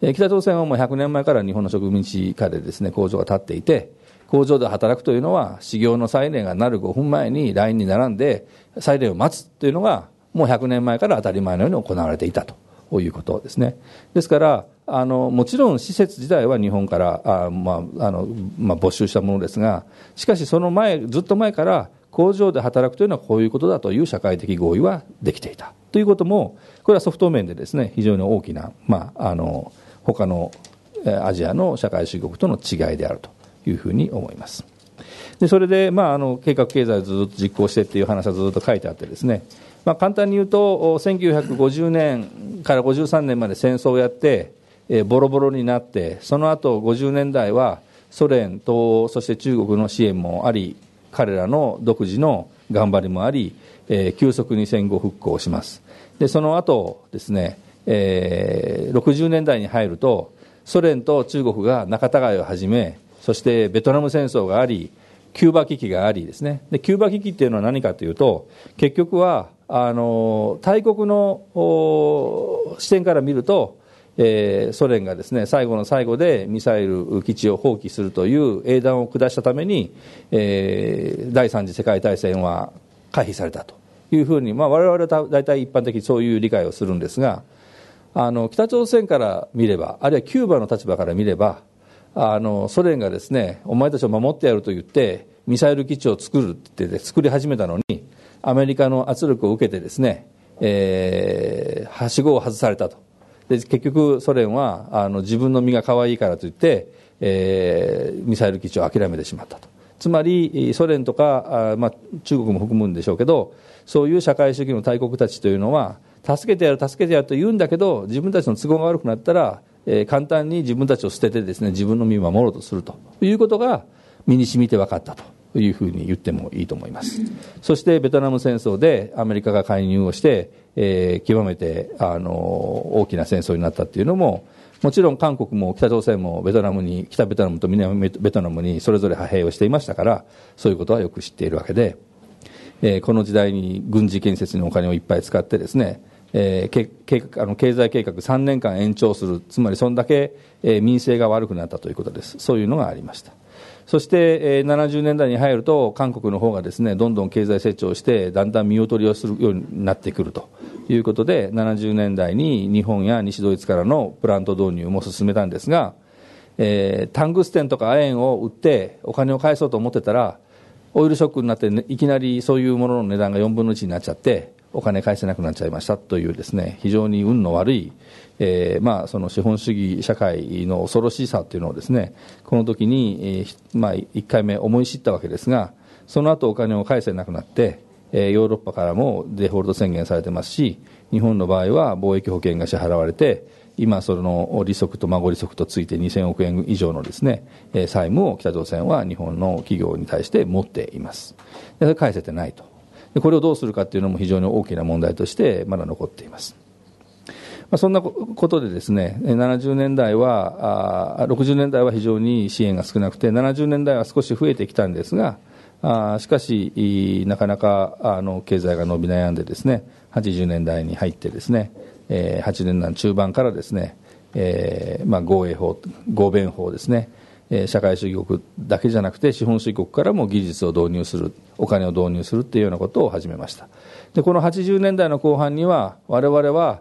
Speaker 2: えー、北朝鮮はもう100年前から日本の植民地下でですね、工場が建っていて、工場で働くというのは、修行のサイレンが鳴る5分前にラインに並んで、サイレンを待つというのが、もう100年前から当たり前のように行われていたということですね。ですから、あのもちろん施設自体は日本からあ、まああのまあ、没収したものですが、しかしその前、ずっと前から工場で働くというのはこういうことだという社会的合意はできていたということも、これはソフト面でです、ね、非常に大きな、まあ、あの他のアジアの社会主義国との違いであるというふうに思います。でそれで、まあ、あの計画経済をずっと実行してっていう話はずっと書いてあってですね、まあ、簡単に言うと1950年から53年まで戦争をやってえー、ボロボロになってその後50年代はソ連とそして中国の支援もあり彼らの独自の頑張りもあり、えー、急速に戦後復興しますでその後ですね、えー、60年代に入るとソ連と中国が仲違いを始めそしてベトナム戦争がありキューバ危機がありですねでキューバ危機っていうのは何かというと結局はあの大国の視点から見るとえー、ソ連がですね最後の最後でミサイル基地を放棄するという英断を下したために、えー、第三次世界大戦は回避されたというふうに、まあ、我々は大体一般的にそういう理解をするんですがあの北朝鮮から見ればあるいはキューバの立場から見ればあのソ連がですねお前たちを守ってやると言ってミサイル基地を作るって言って作り始めたのにアメリカの圧力を受けてですね、えー、はしごを外されたとで結局ソ連はあの自分の身が可愛いからといって、えー、ミサイル基地を諦めてしまったとつまりソ連とかあ、まあ、中国も含むんでしょうけどそういう社会主義の大国たちというのは助けてやる助けてやると言うんだけど自分たちの都合が悪くなったら、えー、簡単に自分たちを捨ててですね自分の身を守ろうとするということが身に染みて分かったというふうに言ってもいいと思いますそしてベトナム戦争でアメリカが介入をしてえー、極めて、あの大きな戦争になったっていうのも、もちろん韓国も北朝鮮もベトナムに、北ベトナムと南ベトナムにそれぞれ派兵をしていましたから、そういうことはよく知っているわけで、えー、この時代に軍事建設にお金をいっぱい使ってですね、えー、計画あの経済計画3年間延長する、つまりそんだけ、えー、民生が悪くなったということです、そういうのがありました。そして、え70年代に入ると韓国の方がですねどんどん経済成長してだんだん見劣りをするようになってくるということで70年代に日本や西ドイツからのプラント導入も進めたんですが、えー、タングステンとか亜鉛を売ってお金を返そうと思ってたらオイルショックになって、ね、いきなりそういうものの値段が4分の1になっちゃってお金返せなくなっちゃいましたというですね非常に運の悪いえーまあ、その資本主義社会の恐ろしさというのをですねこの時に、えーまあ、1回目思い知ったわけですがその後お金を返せなくなって、えー、ヨーロッパからもデフォルト宣言されてますし日本の場合は貿易保険が支払われて今その利息と孫利息とついて2000億円以上のですね、えー、債務を北朝鮮は日本の企業に対して持っていますで返せてないとでこれをどうするかっていうのも非常に大きな問題としてまだ残っていますまあ、そんなことでですね70年代はあ60年代は非常に支援が少なくて70年代は少し増えてきたんですがあしかしなかなかあの経済が伸び悩んでですね80年代に入ってですね、えー、8年代中盤からですね、えーまあ、合営法合弁法ですねえ社会主義国だけじゃなくて資本主義国からも技術を導入するお金を導入するっていうようなことを始めましたでこの80年代の後半には我々は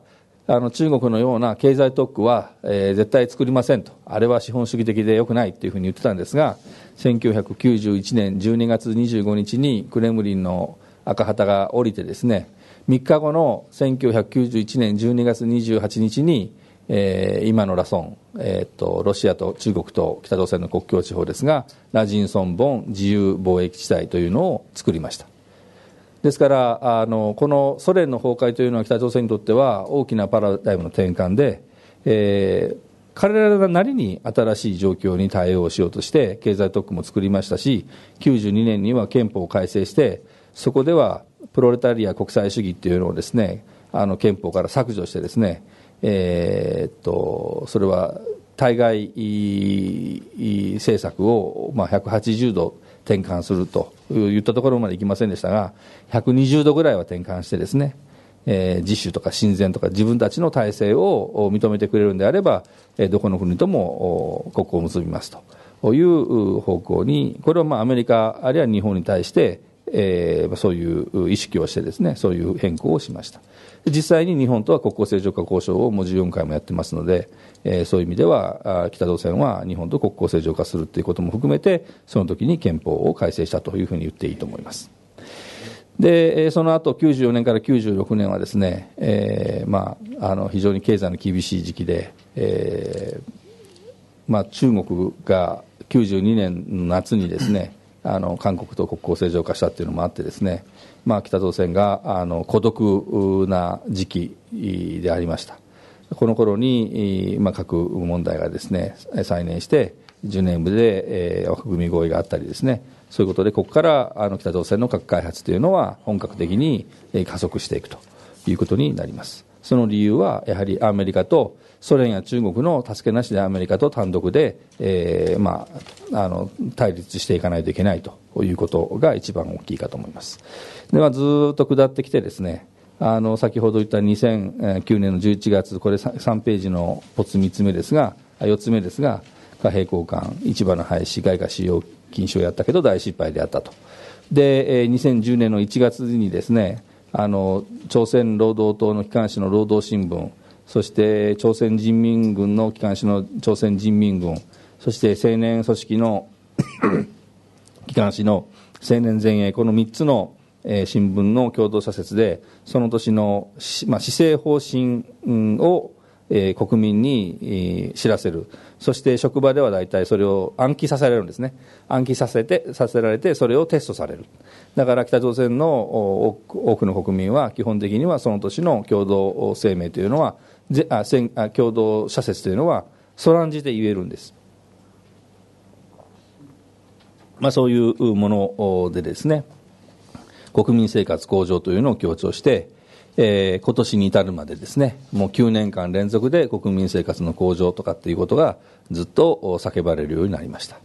Speaker 2: あの中国のような経済特区は、えー、絶対作りませんと、あれは資本主義的でよくないというふうに言ってたんですが、1991年12月25日にクレムリンの赤旗が降りて、ですね3日後の1991年12月28日に、えー、今のラソン、えーと、ロシアと中国と北朝鮮の国境地方ですが、ラジンソンボン自由貿易地帯というのを作りました。ですからあの、このソ連の崩壊というのは北朝鮮にとっては大きなパラダイムの転換で、えー、彼らなりに新しい状況に対応しようとして経済特区も作りましたし92年には憲法を改正してそこではプロレタリア国際主義っていうのをですねあの憲法から削除してですね、えー、っとそれは対外政策を、まあ、180度転換するといったところまでいきませんでしたが、120度ぐらいは転換してですね、え自主とか親善とか自分たちの体制を認めてくれるんであれば、えどこの国とも国交を結びますという方向に、これはまあアメリカ、あるいは日本に対して、えそういう意識をしてですね、そういう変更をしました。実際に日本とは国交正常化交渉をもう14回もやってますので、えー、そういう意味では北朝鮮は日本と国交正常化するということも含めてその時に憲法を改正したというふうに言っていいと思います。でその後94年から96年はですね、えーまあ、あの非常に経済の厳しい時期で、えーまあ、中国が92年の夏にですね (laughs) あの韓国と国交正常化したっていうのもあってですね、まあ、北朝鮮があの孤独な時期でありましたこの頃に、まあ、核問題がですね再燃してジュネームで、えー、枠組み合意があったりですねそういうことでここからあの北朝鮮の核開発というのは本格的に、え加速していくということになりますその理由はやはりアメリカとソ連や中国の助けなしでアメリカと単独で、えーまあ、あの対立していかないといけないということが一番大きいかと思いますで、まあ、ずっと下ってきてですねあの先ほど言った2009年の11月、これ 3, ページのポツ3つ目ですが、4つ目ですが、貨幣交換、市場の廃止、外貨使用禁止をやったけど大失敗であったと、で2010年の1月にですねあの朝鮮労働党の機関紙の労働新聞、そして朝鮮人民軍の機関紙の朝鮮人民軍、そして青年組織の (coughs) 機関紙の青年前衛、この3つの、え新聞の共同社説で、その年の、まあ、施政方針を、えー、国民に、えー、知らせる、そして職場では大体それを暗記させられるんですね、暗記させてさせられて、それをテストされる、だから北朝鮮の多くの国民は、基本的にはその年の共同声明というのは、ぜあせあ共同社説というのは、そらんじて言えるんです。まあ、そういうものでですね、国民生活向上というのを強調して、えー、今年に至るまでですね、もう9年間連続で国民生活の向上とかっていうことがずっと叫ばれるようになりました。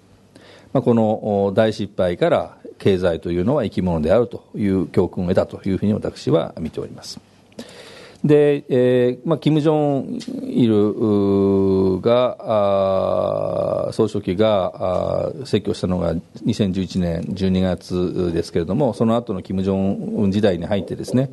Speaker 2: まあ、この大失敗から経済というのは生き物であるという教訓を得たというふうに私は見ております。で、えーまあ、キム・ジョン・イルが総書記が逝去したのが2011年12月ですけれどもその後のキム・ジョン時代に入ってですね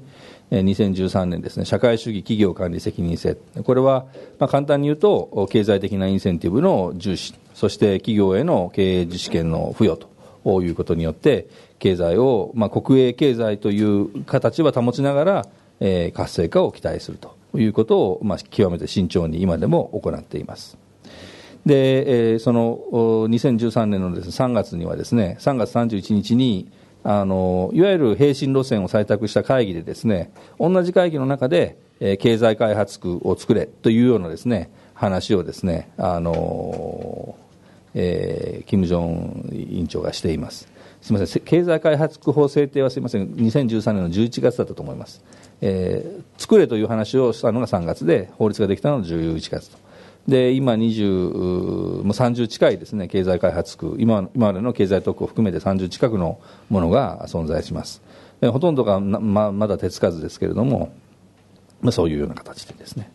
Speaker 2: 2013年ですね社会主義企業管理責任制これは、まあ、簡単に言うと経済的なインセンティブの重視そして企業への経営自主権の付与ということによって経済を、まあ、国営経済という形は保ちながらえ活性化を期待するということを、まあ、極めて慎重に今でも行っています。で、えその2013年のです、ね、3月にはですね3月31日にあのいわゆる平身路線を採択した会議でですね同じ会議の中で、え経済開発区を作れというようなですね話をですねあの、えー、金正恩委員長がしています。すみません経済開発区法制定はすみません2013年の11月だったと思います。えー、作れという話をしたのが3月で法律ができたのが11月と。で今20もう30近いですね経済開発区今今までの経済特区を含めて30近くのものが存在しますほとんどがままだ手つかずですけれども、まあ、そういうような形でですね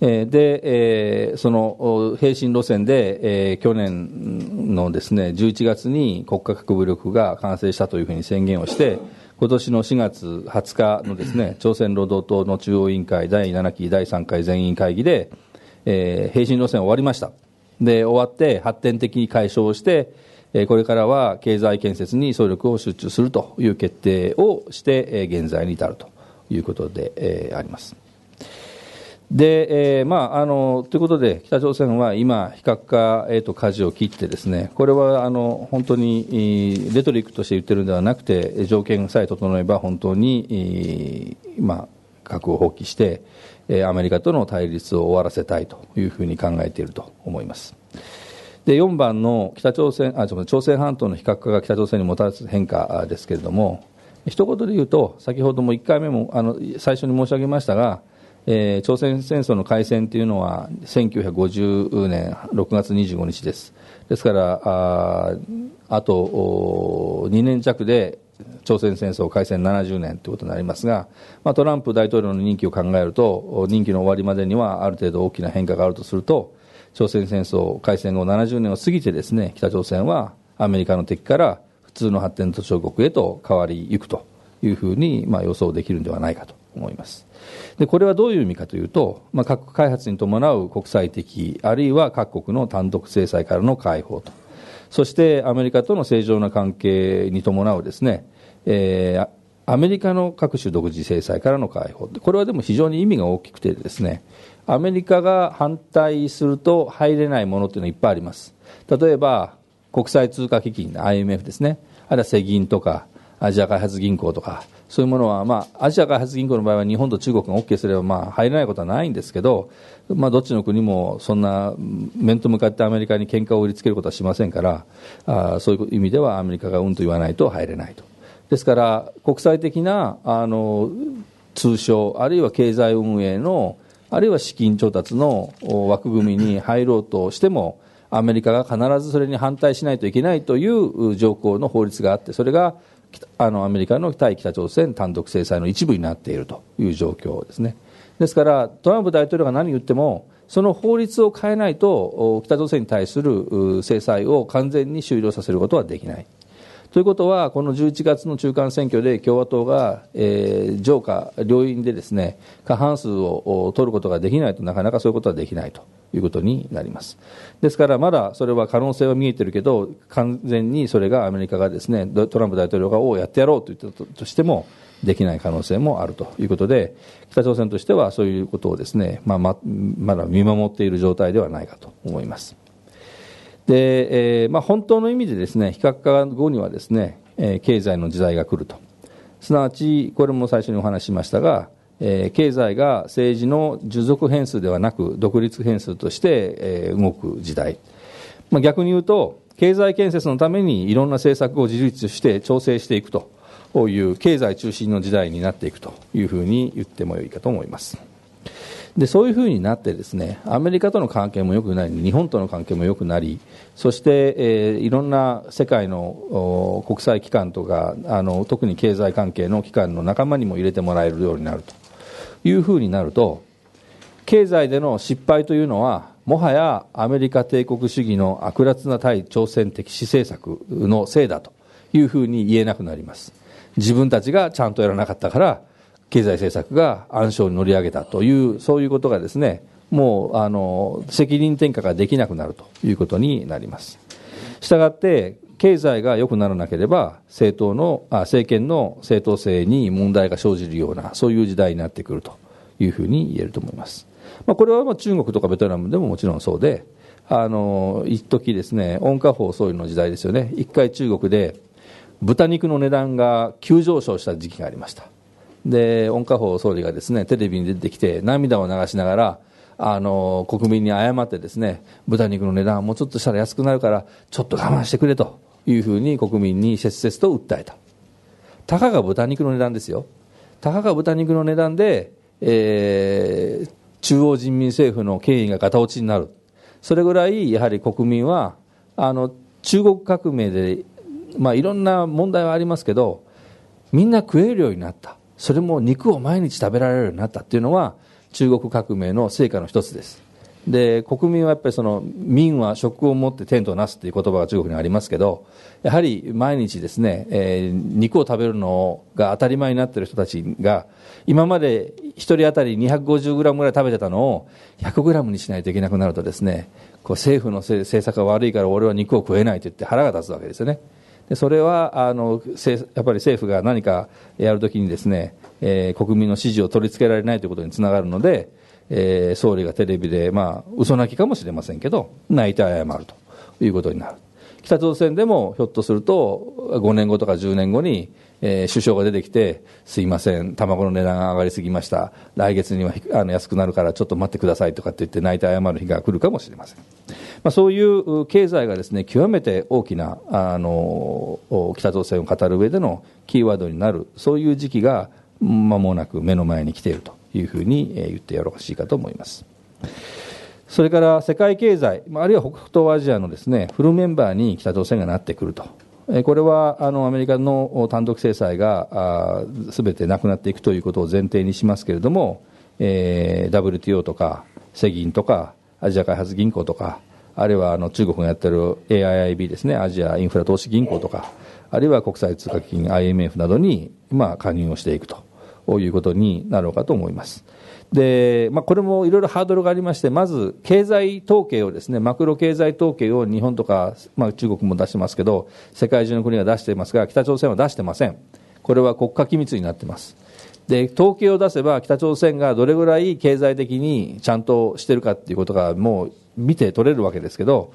Speaker 2: で、えー、その平身路線で、えー、去年のですね11月に国家核武力が完成したというふうに宣言をして今年の4月20日のですね、(clears throat) 朝鮮労働党の中央委員会第7期第3回全員会議で、えー、平身路線終わりました。で、終わって発展的に解消して、えー、これからは経済建設に総力を集中するという決定をして、えー、現在に至るということで、えー、あります。で、えー、まあ、あの、ということで、北朝鮮は今、非核化へと舵を切ってですね、これは、あの、本当に、レトリックとして言ってるんではなくて、条件さえ整えば、本当に、まあ、核を放棄して、アメリカとの対立を終わらせたいというふうに考えていると思います。で、4番の北朝鮮、あ、朝鮮半島の非核化が北朝鮮にもたらす変化ですけれども、一言で言うと、先ほども1回目も、あの、最初に申し上げましたが、えー、朝鮮戦争の開戦というのは1950年6月25日ですですからああと2年弱で朝鮮戦争開戦70年ということになりますが、まあ、トランプ大統領の任期を考えると任期の終わりまでにはある程度大きな変化があるとすると朝鮮戦争開戦後70年を過ぎてですね北朝鮮はアメリカの敵から普通の発展途上国へと変わりゆくというふうに、まあ、予想できるんではないかと思います。でこれはどういう意味かというと、まあ、核開発に伴う国際的あるいは各国の単独制裁からの解放とそしてアメリカとの正常な関係に伴うですね、えー、アメリカの各種独自制裁からの解放これはでも非常に意味が大きくてですねアメリカが反対すると入れないものというのはいっぱいあります例えば国際通貨基金 IMF ですねあるいは世銀とかアジア開発銀行とか、そういうものは、まあ、アジア開発銀行の場合は日本と中国が OK すれば、まあ、入れないことはないんですけど、まあ、どっちの国もそんな面と向かってアメリカに喧嘩を売りつけることはしませんからあそういう意味ではアメリカがうんと言わないと入れないと。ですから国際的なあの通商あるいは経済運営のあるいは資金調達の枠組みに入ろうとしてもアメリカが必ずそれに反対しないといけないという条項の法律があってそれがあのアメリカの対北朝鮮単独制裁の一部になっているという状況ですね。ですから、トランプ大統領が何言っても、その法律を変えないと、北朝鮮に対する制裁を完全に終了させることはできない。ということは、この11月の中間選挙で共和党が、えー、上下両院でですね過半数を取ることができないとなかなかそういうことはできないということになります。ですから、まだそれは可能性は見えてるけど、完全にそれがアメリカがですねトランプ大統領がをやってやろうと言ったとしても、できない可能性もあるということで、北朝鮮としてはそういうことをですね、まあ、ままだ見守っている状態ではないかと思います。で、えーまあ、本当の意味でですね非核化後にはですね、えー、経済の時代が来るとすなわちこれも最初にお話ししましたが、えー、経済が政治の従属変数ではなく独立変数として、えー、動く時代、まあ、逆に言うと経済建設のためにいろんな政策を自立して調整していくという経済中心の時代になっていくというふうに言ってもよいかと思います。でそういうふうになってですねアメリカとの関係も良くなり日本との関係も良くなりそして、えー、いろんな世界の国際機関とかあの特に経済関係の機関の仲間にも入れてもらえるようになるというふうになると経済での失敗というのはもはやアメリカ帝国主義の悪辣な対朝鮮的施政策のせいだというふうに言えなくなります自分たちがちゃんとやらなかったから経済政策が暗礁に乗り上げたという、そういうことがですね、もう、あの、責任転嫁ができなくなるということになります。したがって、経済が良くならなければ、政党の、あ政権の正当性に問題が生じるような、そういう時代になってくるというふうに言えると思います。まあ、これはまあ中国とかベトナムでももちろんそうで、あの、一時ですね、温家宝総理の時代ですよね、一回中国で豚肉の値段が急上昇した時期がありました。で温家宝総理がですねテレビに出てきて涙を流しながらあの国民に謝ってですね豚肉の値段はもうちょっとしたら安くなるからちょっと我慢してくれというふうに国民に切々と訴えたたかが豚肉の値段ですよたかが豚肉の値段で、えー、中央人民政府の権威がガタ落ちになるそれぐらいやはり国民はあの中国革命で、まあ、いろんな問題はありますけどみんな食えるようになったそれも肉を毎日食べられるようになったっていうのは中国革命の成果の一つですで国民はやっぱりその民は食を持って天となすっていう言葉が中国にありますけどやはり毎日ですね、えー、肉を食べるのが当たり前になってる人たちが今まで1人当たり2 5 0ムぐらい食べてたのを1 0 0ムにしないといけなくなるとですねこう政府の政策が悪いから俺は肉を食えないと言って腹が立つわけですよね。それはあのやっぱり政府が何かやるときにですね、えー、国民の支持を取り付けられないということにつながるので、えー、総理がテレビで、まあ嘘泣きかもしれませんけど、泣いて謝るということになる。北朝鮮でもひょっとすると5年後とか10年後にえー、首相が出てきて、すいません、卵の値段が上がりすぎました、来月にはあの安くなるからちょっと待ってくださいとかって言って、泣いて謝る日が来るかもしれません。まあ、そういう経済がですね極めて大きなあの北朝鮮を語る上でのキーワードになる、そういう時期が間もなく目の前に来ているというふうに言ってよろしいかと思います。それから世界経済、あるいは北東アジアのです、ね、フルメンバーに北朝鮮がなってくるとこれはあのアメリカの単独制裁がすべてなくなっていくということを前提にしますけれども、えー、WTO とか、世銀とか、アジア開発銀行とか、あるいはあの中国がやってる AIIB ですね、アジアインフラ投資銀行とか、あるいは国際通貨基金 IMF などに、まあ、加入をしていくということになろうかと思います。で、まあ、これもいろいろハードルがありまして、まず経済統計をですね、マクロ経済統計を日本とか、まあ、中国も出してますけど、世界中の国が出していますが、北朝鮮は出してません。これは国家機密になってます。で、統計を出せば北朝鮮がどれぐらい経済的にちゃんとしてるかっていうことがもう見て取れるわけですけど、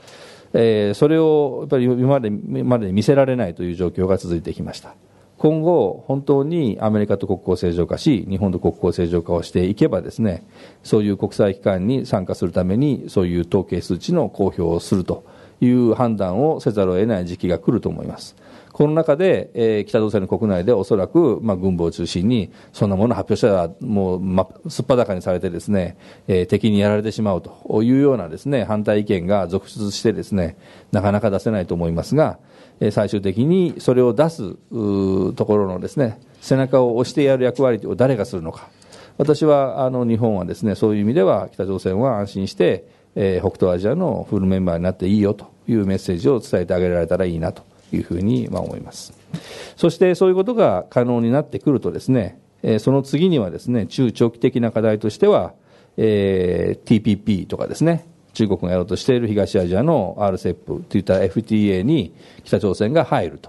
Speaker 2: えー、それをやっぱり今まで今まで見せられないという状況が続いてきました。今後、本当にアメリカと国交正常化し、日本と国交正常化をしていけばですね、そういう国際機関に参加するために、そういう統計数値の公表をするという判断をせざるを得ない時期が来ると思います。この中で、えー、北朝鮮の国内でおそらく、まあ、軍部を中心に、そんなもの発表したら、もう、ま、すっぱだかにされてですね、えー、敵にやられてしまうというようなですね、反対意見が続出してですね、なかなか出せないと思いますが、最終的にそれを出すところのですね背中を押してやる役割を誰がするのか、私はあの日本はですねそういう意味では北朝鮮は安心して、えー、北東アジアのフルメンバーになっていいよというメッセージを伝えてあげられたらいいなというふうに、まあ、思います。そしてそういうことが可能になってくるとですね、えー、その次にはですね中長期的な課題としては、えー、TPP とかですね中国がやろうとしている東アジアの RCEP といった FTA に北朝鮮が入る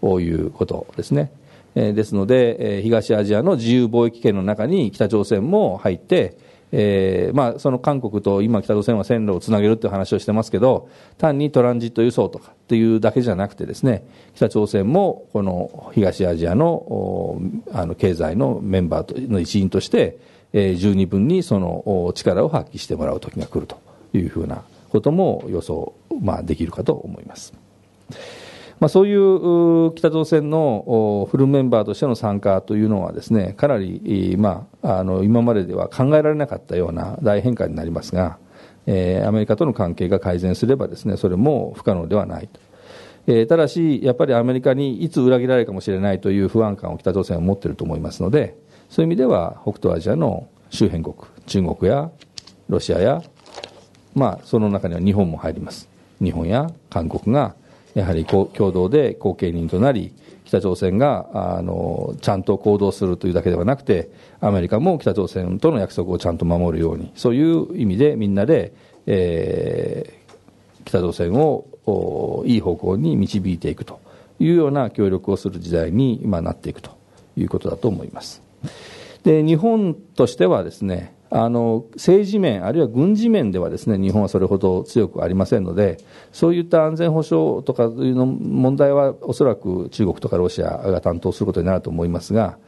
Speaker 2: ということですね。ですので、東アジアの自由貿易圏の中に北朝鮮も入って、えーまあ、その韓国と今、北朝鮮は線路をつなげるという話をしてますけど、単にトランジット輸送とかっていうだけじゃなくて、ですね北朝鮮もこの東アジアのあの経済のメンバーの一員として、えー、十二分にその力を発揮してもらう時が来るというふうなことも予想、まあ、できるかと思います。まあ、そういう北朝鮮のフルメンバーとしての参加というのはですねかなり、まあ、あの今まででは考えられなかったような大変化になりますが、えー、アメリカとの関係が改善すればですねそれも不可能ではないと。えー、ただし、やっぱりアメリカにいつ裏切られるかもしれないという不安感を北朝鮮は持っていると思いますので、そういう意味では北東アジアの周辺国、中国やロシアやまあ、その中には日本も入ります。日本や韓国がやはり共同で後継人となり、北朝鮮があのちゃんと行動するというだけではなくて、アメリカも北朝鮮との約束をちゃんと守るように、そういう意味でみんなで、えー、北朝鮮をいい方向に導いていくというような協力をする時代に今なっていくということだと思います。で日本としてはですねあの政治面、あるいは軍事面ではですね日本はそれほど強くありませんので、そういった安全保障とかいうの問題は、おそらく中国とかロシアが担当することになると思いますが、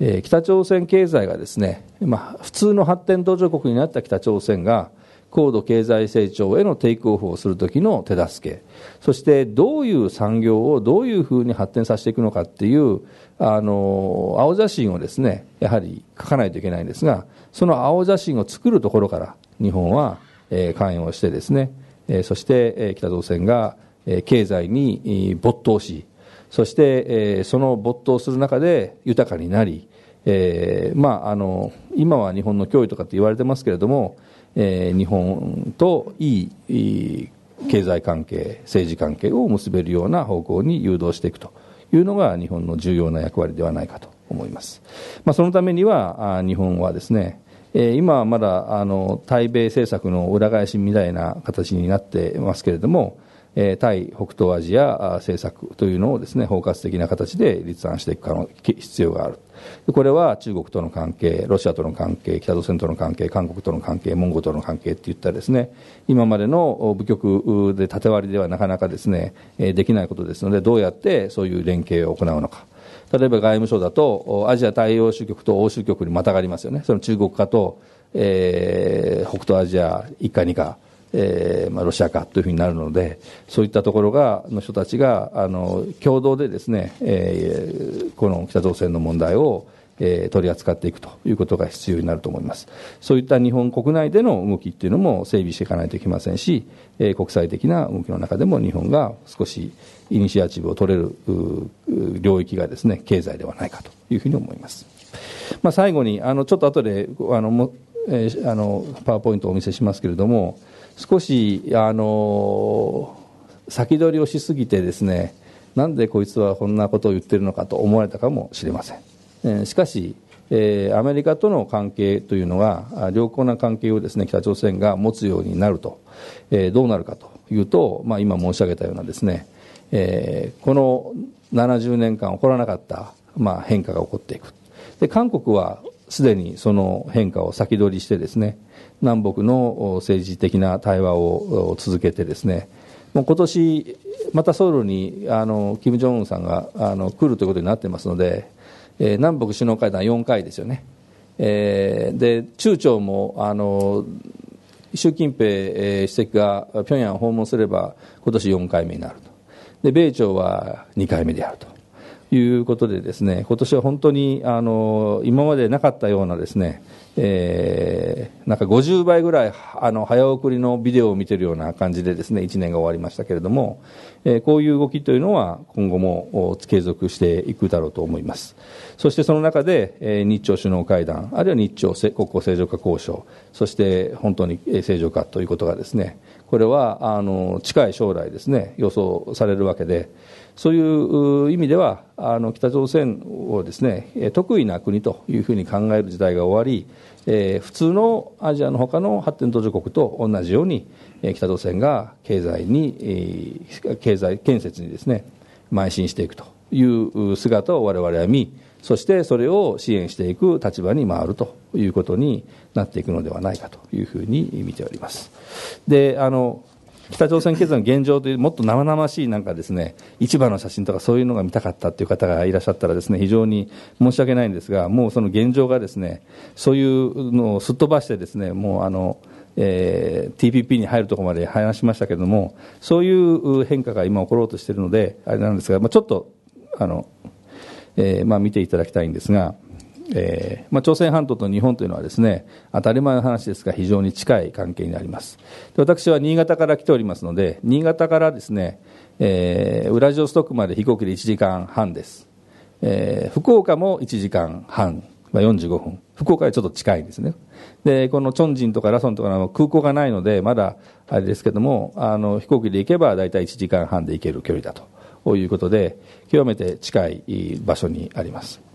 Speaker 2: えー、北朝鮮経済がですね、まあ、普通の発展途上国になった北朝鮮が、高度経済成長へのテイクオフをするときの手助け、そしてどういう産業をどういうふうに発展させていくのかっていう、あの青写真をですねやはり書かないといけないんですが、その青写真を作るところから日本は、え関与をしてですね、えそして、え北朝鮮が、え経済に没頭しそして、えその没頭する中で豊かになり、えーまあ、あの今は日本の脅威とかって言われてますけれども、えー、日本といいいい経済関係政治関係を結べるような方向に誘導していくというのが日本の重要な役割ではないかと思います。まあ、そのためには、日本はですね、今はまだあの対米政策の裏返しみたいな形になってますけれども、対北東アジア政策というのをです、ね、包括的な形で立案していく必要がある、これは中国との関係、ロシアとの関係、北朝鮮との関係、韓国との関係、モンゴルとの関係といったです、ね、今までの部局で縦割りではなかなかです、ね、できないことですので、どうやってそういう連携を行うのか。例えば外務省だとアジア太平洋州局と欧州局にまたがりますよねその中国化と、えー、北東アジア一か二か、えーまあ、ロシアかというふうになるのでそういったところがの人たちがあの共同でですね、えー、この北朝鮮の問題をえ取り扱っていくということが必要になると思いますそういった日本国内での動きっていうのも整備していかないといけませんし、え国際的な動きの中でも日本が少しイニシアチブを取れる領域がですね経済ではないかというふうに思います、まあ、最後にあのちょっと後であのも、えあのパワーポイントをお見せしますけれども少しあの先取りをしすぎてですねなんでこいつはこんなことを言ってるのかと思われたかもしれませんしかし、えアメリカとの関係というのは良好な関係をですね北朝鮮が持つようになると、えどうなるかというと、まあ、今申し上げたようなですね、えこの70年間起こらなかった、まあ、変化が起こっていくで韓国はすでにその変化を先取りしてですね南北の政治的な対話を続けてですねもう今年またソウルにあの金正恩さんがあの来るということになってますのでえー、南北首脳会談4回ですよね、えー、で中朝もあの習近平、え主席が平壌を訪問すれば今年4回目になるとで米朝は2回目であるということでですね今年は本当にあの今までなかったようなですねえー、なんか50倍ぐらいあの早送りのビデオを見てるような感じでですね1年が終わりましたけれども、えー、こういう動きというのは今後も継続していくだろうと思いますそしてその中で、えー、日朝首脳会談あるいは日朝国交正常化交渉そして本当に正常化ということがですねこれはあの近い将来ですね予想されるわけで、そういう意味では、あの北朝鮮をです、ね、得意な国というふうに考える時代が終わり、えー、普通のアジアの他の発展途上国と同じように、えー、北朝鮮が経済に、えー、経済建設にです、ね、邁進していくという姿を我々は見、そしてそれを支援していく立場に回るということになっていくのではないかというふうに見ております。であの北朝鮮経済の現状というもっと生々しいなんかですね市場の写真とかそういうのが見たかったという方がいらっしゃったらですね非常に申し訳ないんですがもうその現状がですねそういうのをすっ飛ばしてですねもうあのえー、TPP に入るところまで話しましたけれども、そういう変化が今起ころうとしているので、あれなんですが、まあ、ちょっとあの、えーまあ、見ていただきたいんですが。えー、まあ、朝鮮半島と日本というのはですね当たり前の話ですが非常に近い関係になりますで私は新潟から来ておりますので新潟からですね、えー、ウラジオストクまで飛行機で1時間半です、えー、福岡も1時間半、まあ、45分福岡はちょっと近いんですねでこのチョンジンとかラソンとかの空港がないのでまだあれですけどもあの飛行機で行けば大体1時間半で行ける距離だということで極めて近い場所にあります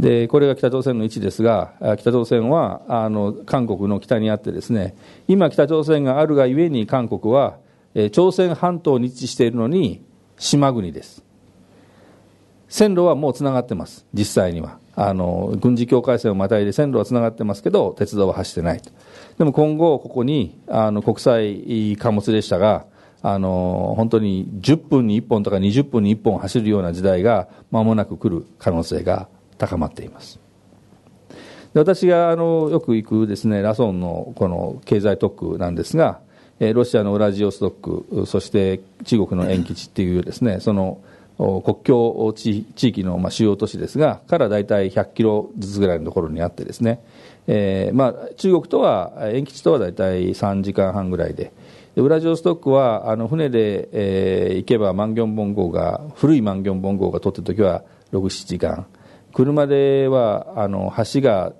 Speaker 2: でこれが北朝鮮の位置ですが、北朝鮮はあの韓国の北にあって、ですね今、北朝鮮があるがゆえに韓国は、え朝鮮半島に位置しているのに島国です。線路はもうつながってます、実際には。あの軍事境界線をまたいで線路はつながってますけど、鉄道は走ってないと、でも今後、ここにあの国際貨物列車があの本当に10分に1本とか20分に1本走るような時代がまもなく来る可能性が高まっています。で私があのよく行くですねラソンのこの経済特区なんですが、えロシアのウラジオストック、そして中国の延吉っていうですねその国境地域のまあ主要都市ですが、から大体100キロずつぐらいのところにあって、ですね、えー、まあ中国とは、延吉とは大体3時間半ぐらいで、でウラジオストックはあの船で、えー、行けばマンギョンボン号が、古いマンギョンボン号が取ってるときは6、7時間。車ではあの橋が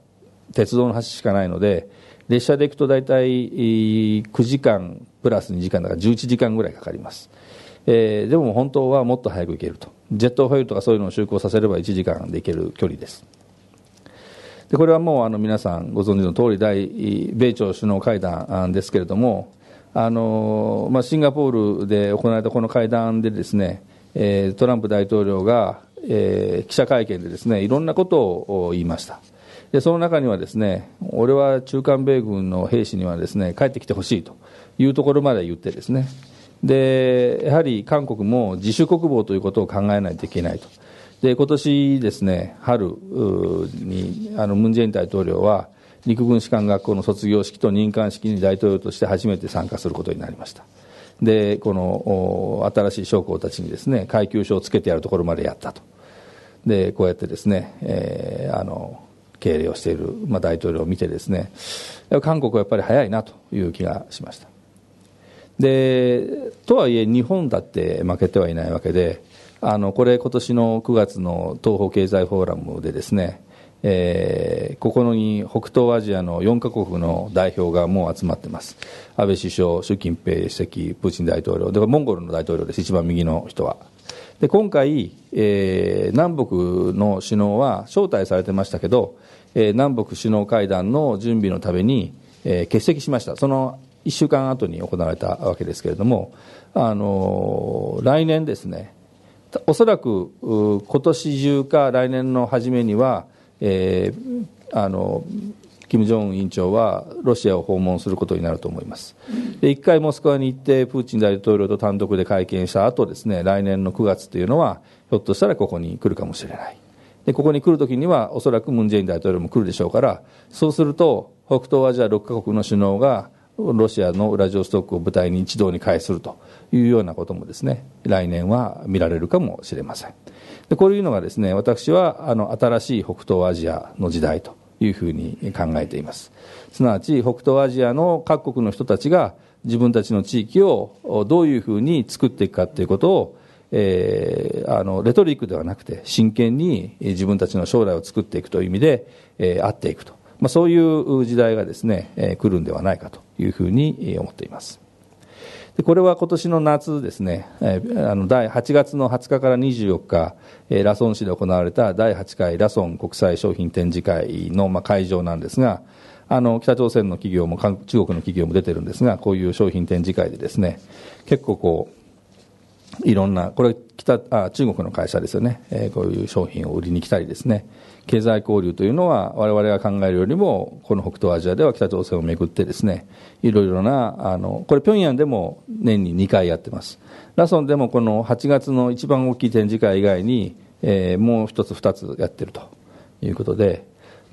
Speaker 2: 鉄道の橋しかないので列車で行くと大体9時間プラス2時間だから11時間ぐらいかかります、えー、でも本当はもっと早く行けるとジェットホイールとかそういうのを就航させれば1時間で行ける距離ですでこれはもうあの皆さんご存知の通り大米朝首脳会談ですけれどもあの、まあ、シンガポールで行われたこの会談でですね、えー、トランプ大統領がえー、記者会見でですねいろんなことを言いましたでその中にはですね俺は中韓米軍の兵士にはですね帰ってきてほしいというところまで言ってですねでやはり韓国も自主国防ということを考えないといけないとで今年ですね春にあのムン・ジェイン大統領は陸軍士官学校の卒業式と任官式に大統領として初めて参加することになりましたでこの新しい将校たちにですね階級章をつけてやるところまでやったとでこうやってですね、えー、あの敬礼をしている、まあ、大統領を見てですね韓国はやっぱり早いなという気がしましたでとはいえ日本だって負けてはいないわけであのこれ今年の9月の東方経済フォーラムでですねえー、ここに北東アジアの4か国の代表がもう集まってます安倍首相、習近平主席、プーチン大統領でモンゴルの大統領です、一番右の人は。で今回、えー、南北の首脳は招待されてましたけど、えー、南北首脳会談の準備のために、えー、欠席しました、その1週間後に行われたわけですけれども、あのー、来年ですね、おそらく今年中か来年の初めには、えー、あの金正恩委員長はロシアを訪問することになると思います、で1回モスクワに行って、プーチン大統領と単独で会見した後ですね来年の9月というのは、ひょっとしたらここに来るかもしれない、でここに来るときには、おそらくムン・ジェイン大統領も来るでしょうから、そうすると、北東アジア6か国の首脳がロシアのウラジオストックを舞台に一堂に会するというようなこともですね来年は見られるかもしれませんでこういうのがですね私はあの新しい北東アジアの時代というふうに考えていますすなわち北東アジアの各国の人たちが自分たちの地域をどういうふうに作っていくかということをえー、あのレトリックではなくて真剣に自分たちの将来を作っていくという意味で、えー、会っていくとまあ、そういう時代がですね、えー、来るんではないかというふうに思っています。でこれは今年の夏ですね、えー、あの第8月の20日から24日、えー、ラソン市で行われた第8回ラソン国際商品展示会の、まあ、会場なんですが、あの北朝鮮の企業も中国の企業も出てるんですが、こういう商品展示会でですね、結構こう、いろんな、これ北あ、中国の会社ですよね、えー、こういう商品を売りに来たりですね、経済交流というのは、われわれが考えるよりも、この北東アジアでは北朝鮮をめぐってですね、いろいろな、あのこれ、平壌でも年に2回やってます、ラソンでもこの8月の一番大きい展示会以外に、えー、もう一つ、二つやってるということで、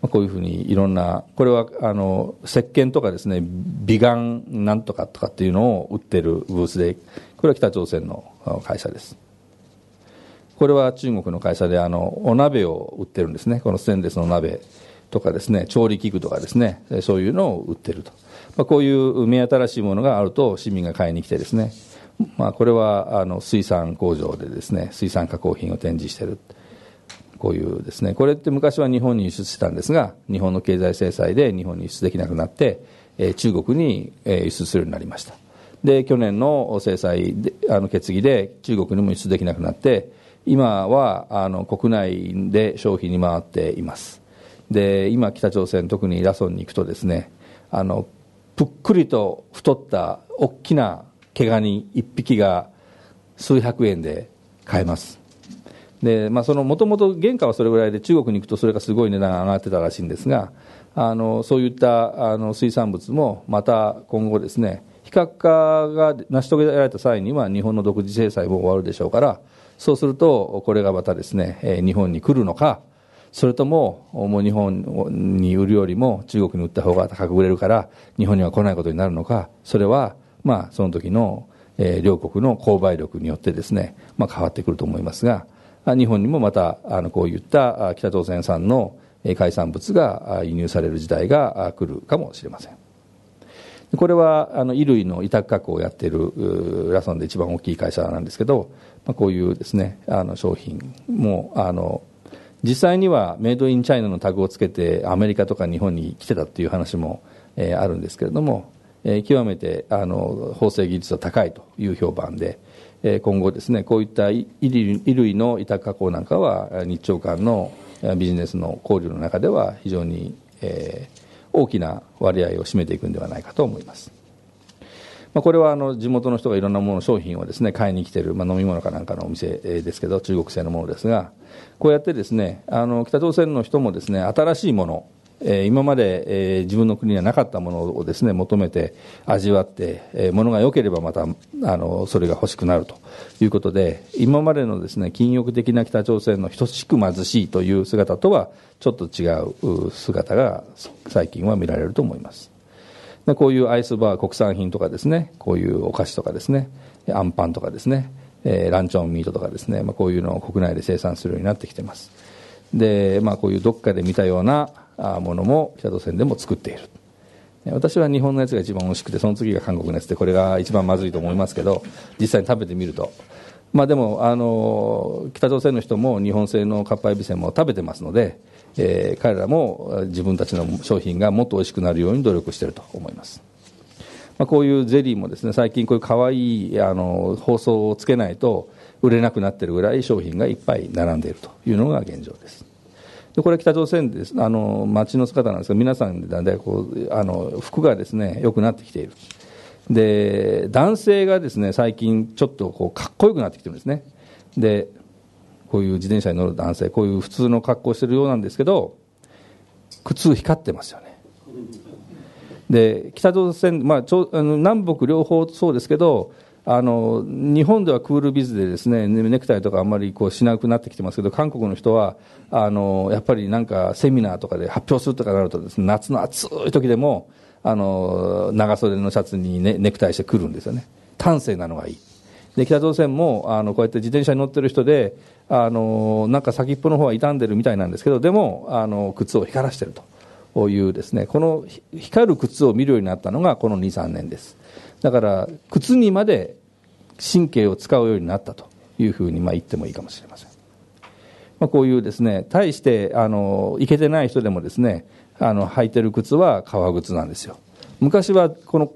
Speaker 2: まあ、こういうふうにいろんな、これはあの石鹸とかですね、美顔なんとかとかっていうのを売ってるブースで、これは北朝鮮の会社ですこれは中国の会社であのお鍋を売ってるんですねこのステンレスの鍋とかですね調理器具とかですねそういうのを売ってると、まあ、こういう目新しいものがあると市民が買いに来てですね、まあ、これはあの水産工場でですね水産加工品を展示してるこういうですねこれって昔は日本に輸出してたんですが日本の経済制裁で日本に輸出できなくなって中国に輸出するようになりましたで去年の制裁あの決議で中国にも輸出できなくなって今はあの国内で消費に回っていますで今北朝鮮特にラソンに行くとですねあのぷっくりと太った大きな毛ガニ1匹が数百円で買えますで、まあ、そのもともと原価はそれぐらいで中国に行くとそれがすごい値段が上がってたらしいんですがあのそういったあの水産物もまた今後ですね非核化が成し遂げられた際には、日本の独自制裁も終わるでしょうから、そうすると、これがまたですね、日本に来るのか、それとも、もう日本に売るよりも中国に売った方が高く売れるから、日本には来ないことになるのか、それは、まあ、その時の、え両国の購買力によってですね、まあ、変わってくると思いますが、日本にもまた、あの、こういった北朝鮮産の海産物が輸入される時代が来るかもしれません。これはあの衣類の委託加工をやっているラソンで一番大きい会社なんですけど、まあ、こういうですねあの商品もあの実際にはメイドインチャイナのタグをつけてアメリカとか日本に来てたっていう話も、えー、あるんですけれども、えー、極めてあの縫製技術は高いという評判で、えー、今後ですねこういった衣類の委託加工なんかは日朝間のビジネスの交流の中では非常に、えー、大きな割合を占めていくんではないかと思います。まあ、これはあの地元の人がいろんなもの商品をですね買いに来てる、まあ、飲み物かなんかのお店ですけど中国製のものですがこうやってですねあの北朝鮮の人もですね新しいものえ今まで、え自分の国にはなかったものをですね求めて味わって、えものが良ければまたあのそれが欲しくなるということで今までのですね禁欲的な北朝鮮の等しく貧しいという姿とはちょっと違う姿が最近は見られると思いますでこういうアイスバー国産品とかですねこういうお菓子とかですねあんパンとかですね、えランチョンミートとかですね、まあ、こういうのを国内で生産するようになってきてますで、まあ、こういうどっかで見たようなものも北朝鮮でも作っている私は日本のやつが一番美味しくてその次が韓国のやつでこれが一番まずいと思いますけど実際に食べてみるとまあでもあの北朝鮮の人も日本製のかっぱえびせんも食べてますので、えー、彼らも自分たちの商品がもっと美味しくなるように努力していると思いますまあ、こういうゼリーもですね最近こういうかわいいあの包装をつけないと売れなくなってるぐらい商品がいっぱい並んでいるというのが現状ですでこれは北朝鮮ですあの街の姿なんですが皆さんでだんだんこうあの服がですね良くなってきているで男性がですね最近ちょっとこうかっこよくなってきてるんですねでこういう自転車に乗る男性こういう普通の格好してるようなんですけど靴光ってますよねで北朝鮮、まあ、ちょあの南北両方そうですけどあの日本ではクールビズでですねネクタイとかあんまりこうしなくなってきてますけど韓国の人はあのやっぱりなんかセミナーとかで発表するとかなるとです、ね、夏の暑い時でもあの長袖のシャツに、ね、ネクタイしてくるんですよね端正なのがいいで北朝鮮もあのこうやって自転車に乗ってる人であのなんか先っぽの方は傷んでるみたいなんですけどでもあの靴を光らしてるというですねこの光る靴を見るようになったのがこの23年ですだから靴にまで神経を使うようになったというふうにまあ言ってもいいかもしれません、まあ、こういうですね対してあのいけてない人でもですねあの履いてる靴は革靴なんですよ昔はこの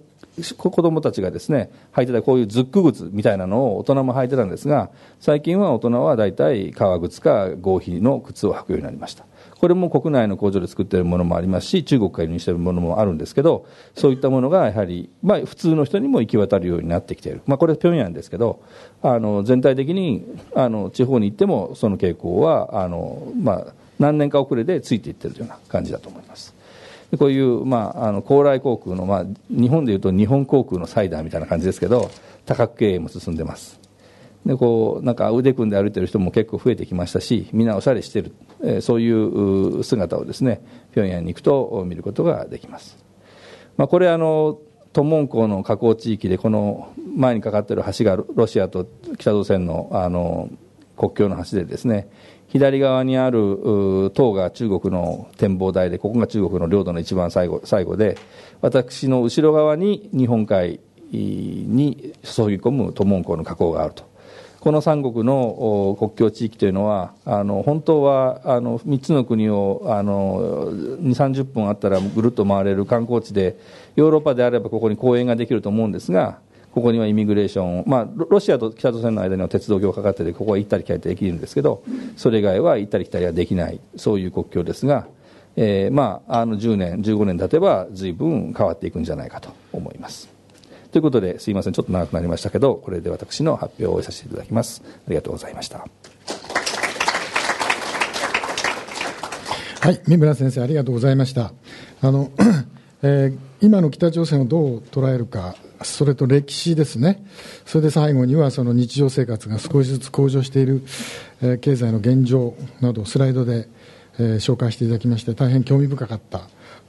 Speaker 2: 子供たちがですね履いてたこういうズック靴みたいなのを大人も履いてたんですが最近は大人は大体革靴か合皮の靴を履くようになりましたこれも国内の工場で作っているものもありますし、中国から輸入しているものもあるんですけど、そういったものがやはり、まあ、普通の人にも行き渡るようになってきている、まあ、これは平壌ですけど、あの全体的にあの地方に行っても、その傾向はあの、まあ、何年か遅れでついていってるような感じだと思います。こういう、まあ、あの高麗航空の、まあ、日本でいうと日本航空のサイダーみたいな感じですけど、多角経営も進んでます。でこうなんか腕組んで歩いてる人も結構増えてきましたしみんなおしゃれしてる、えー、そういう姿をですね平壌に行くと見ることができます、まあ、これあの東門港の河口地域でこの前にかかってる橋がロシアと北朝鮮のあの国境の橋でですね左側にある塔が中国の展望台でここが中国の領土の一番最後最後で私の後ろ側に日本海に注ぎ込む東門港の河口があるとこの3国の国境地域というのはあの本当はあの3つの国をあの2 3 0分あったらぐるっと回れる観光地でヨーロッパであればここに公園ができると思うんですがここにはイミグレーション、まあ、ロシアと北朝鮮の間には鉄道橋かかっててここは行ったり来たりできるんですけどそれ以外は行ったり来たりはできないそういう国境ですが。えーまあ、あの10年、15年経てば、ずいぶん変わっていくんじゃないかと思います。ということですいませんちょっと長くなりましたけどこれで私の発表をさせていただきますありがとうございました
Speaker 1: はい三村先生ありがとうございましたあの、(clears throat) えー、今の北朝鮮をどう捉えるかそれと歴史ですね、それで最後にはその日常生活が少しずつ向上している、えー、経済の現状など、スライドで、えー、紹介していただきまして、大変興味深かった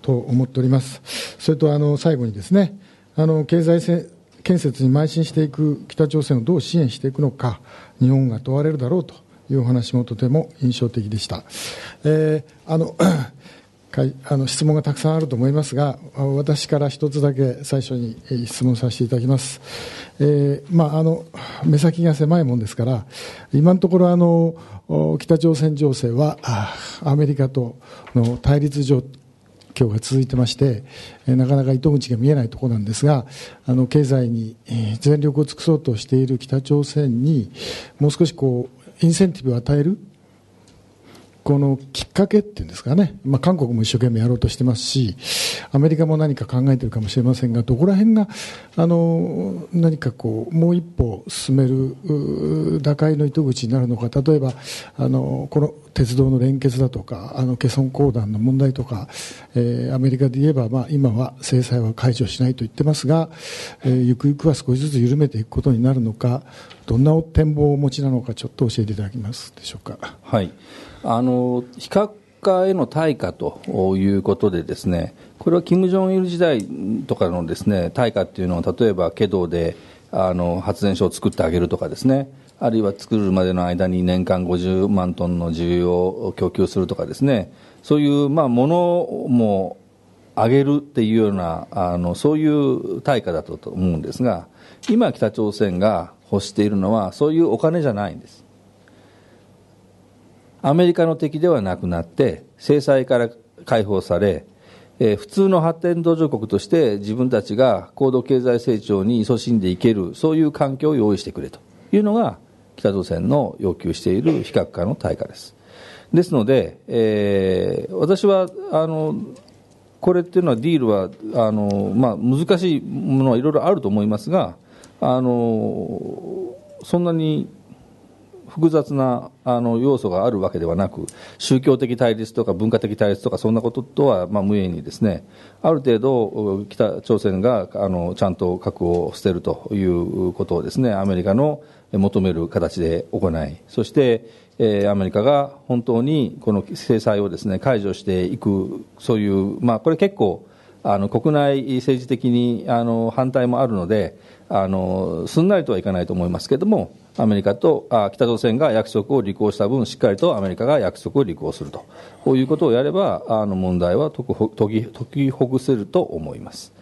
Speaker 1: と思っております、それとあの最後にですね、あの経済建設に邁進していく北朝鮮をどう支援していくのか日本が問われるだろうというお話もとても印象的でした。えー、あの (coughs) あの質問がたくさんあると思いますが、私から一つだけ最初に質問させていただきます。えー、まあ、あの目先が狭いもんですから、今のところあの北朝鮮情勢はアメリカとの対立状今日が続いてまして、なかなか糸口が見えないところなんですが、あの経済に全力を尽くそうとしている北朝鮮に、もう少しこうインセンティブを与えるこのきっかけっていうんですかね、まあ、韓国も一生懸命やろうとしてますし、アメリカも何か考えているかもしれませんが、どこら辺が、あの、何かこう、もう一歩進める、打開の糸口になるのか、例えば、あの、この鉄道の連結だとか、あの、ケソン鉱団の問題とか、えー、アメリカで言えば、まあ、今は制裁は解除しないと言ってますが、えー、ゆくゆくは少しずつ緩めていくことになるのか、どんな展望をお持ちなのか、ちょっと教えていただけますでしょうか。
Speaker 2: はい。あの非核化への対価ということでですねこれはンイル時代とかのですね対価っていうのを例えば華道であの発電所を作ってあげるとかですねあるいは作るまでの間に年間50万トンの需要を供給するとかですねそういうまあものも上げるっていうようなあのそういう対価だったと思うんですが今北朝鮮が欲しているのはそういうお金じゃないんですアメリカの敵ではなくなって制裁から解放され、え普通の発展途上国として自分たちが高度経済成長に勤しんでいけるそういう環境を用意してくれというのが北朝鮮の要求している非核化の対価ですですので、えー、私はあのこれっていうのはディールはあの、まあ、難しいものはいろいろあると思いますがあのそんなに複雑なあの要素があるわけではなく宗教的対立とか文化的対立とかそんなこととは、まあ、無縁にですねある程度北朝鮮があのちゃんと核を捨てるということをですねアメリカの求める形で行いそしてえー、アメリカが本当にこの制裁をですね解除していく、そういう、まあ、これ結構、あの国内政治的にあの反対もあるのであの、すんなりとはいかないと思いますけれども、アメリカとあ北朝鮮が約束を履行した分、しっかりとアメリカが約束を履行すると、こういうことをやれば、あの問題は解き解きほぐせると思います。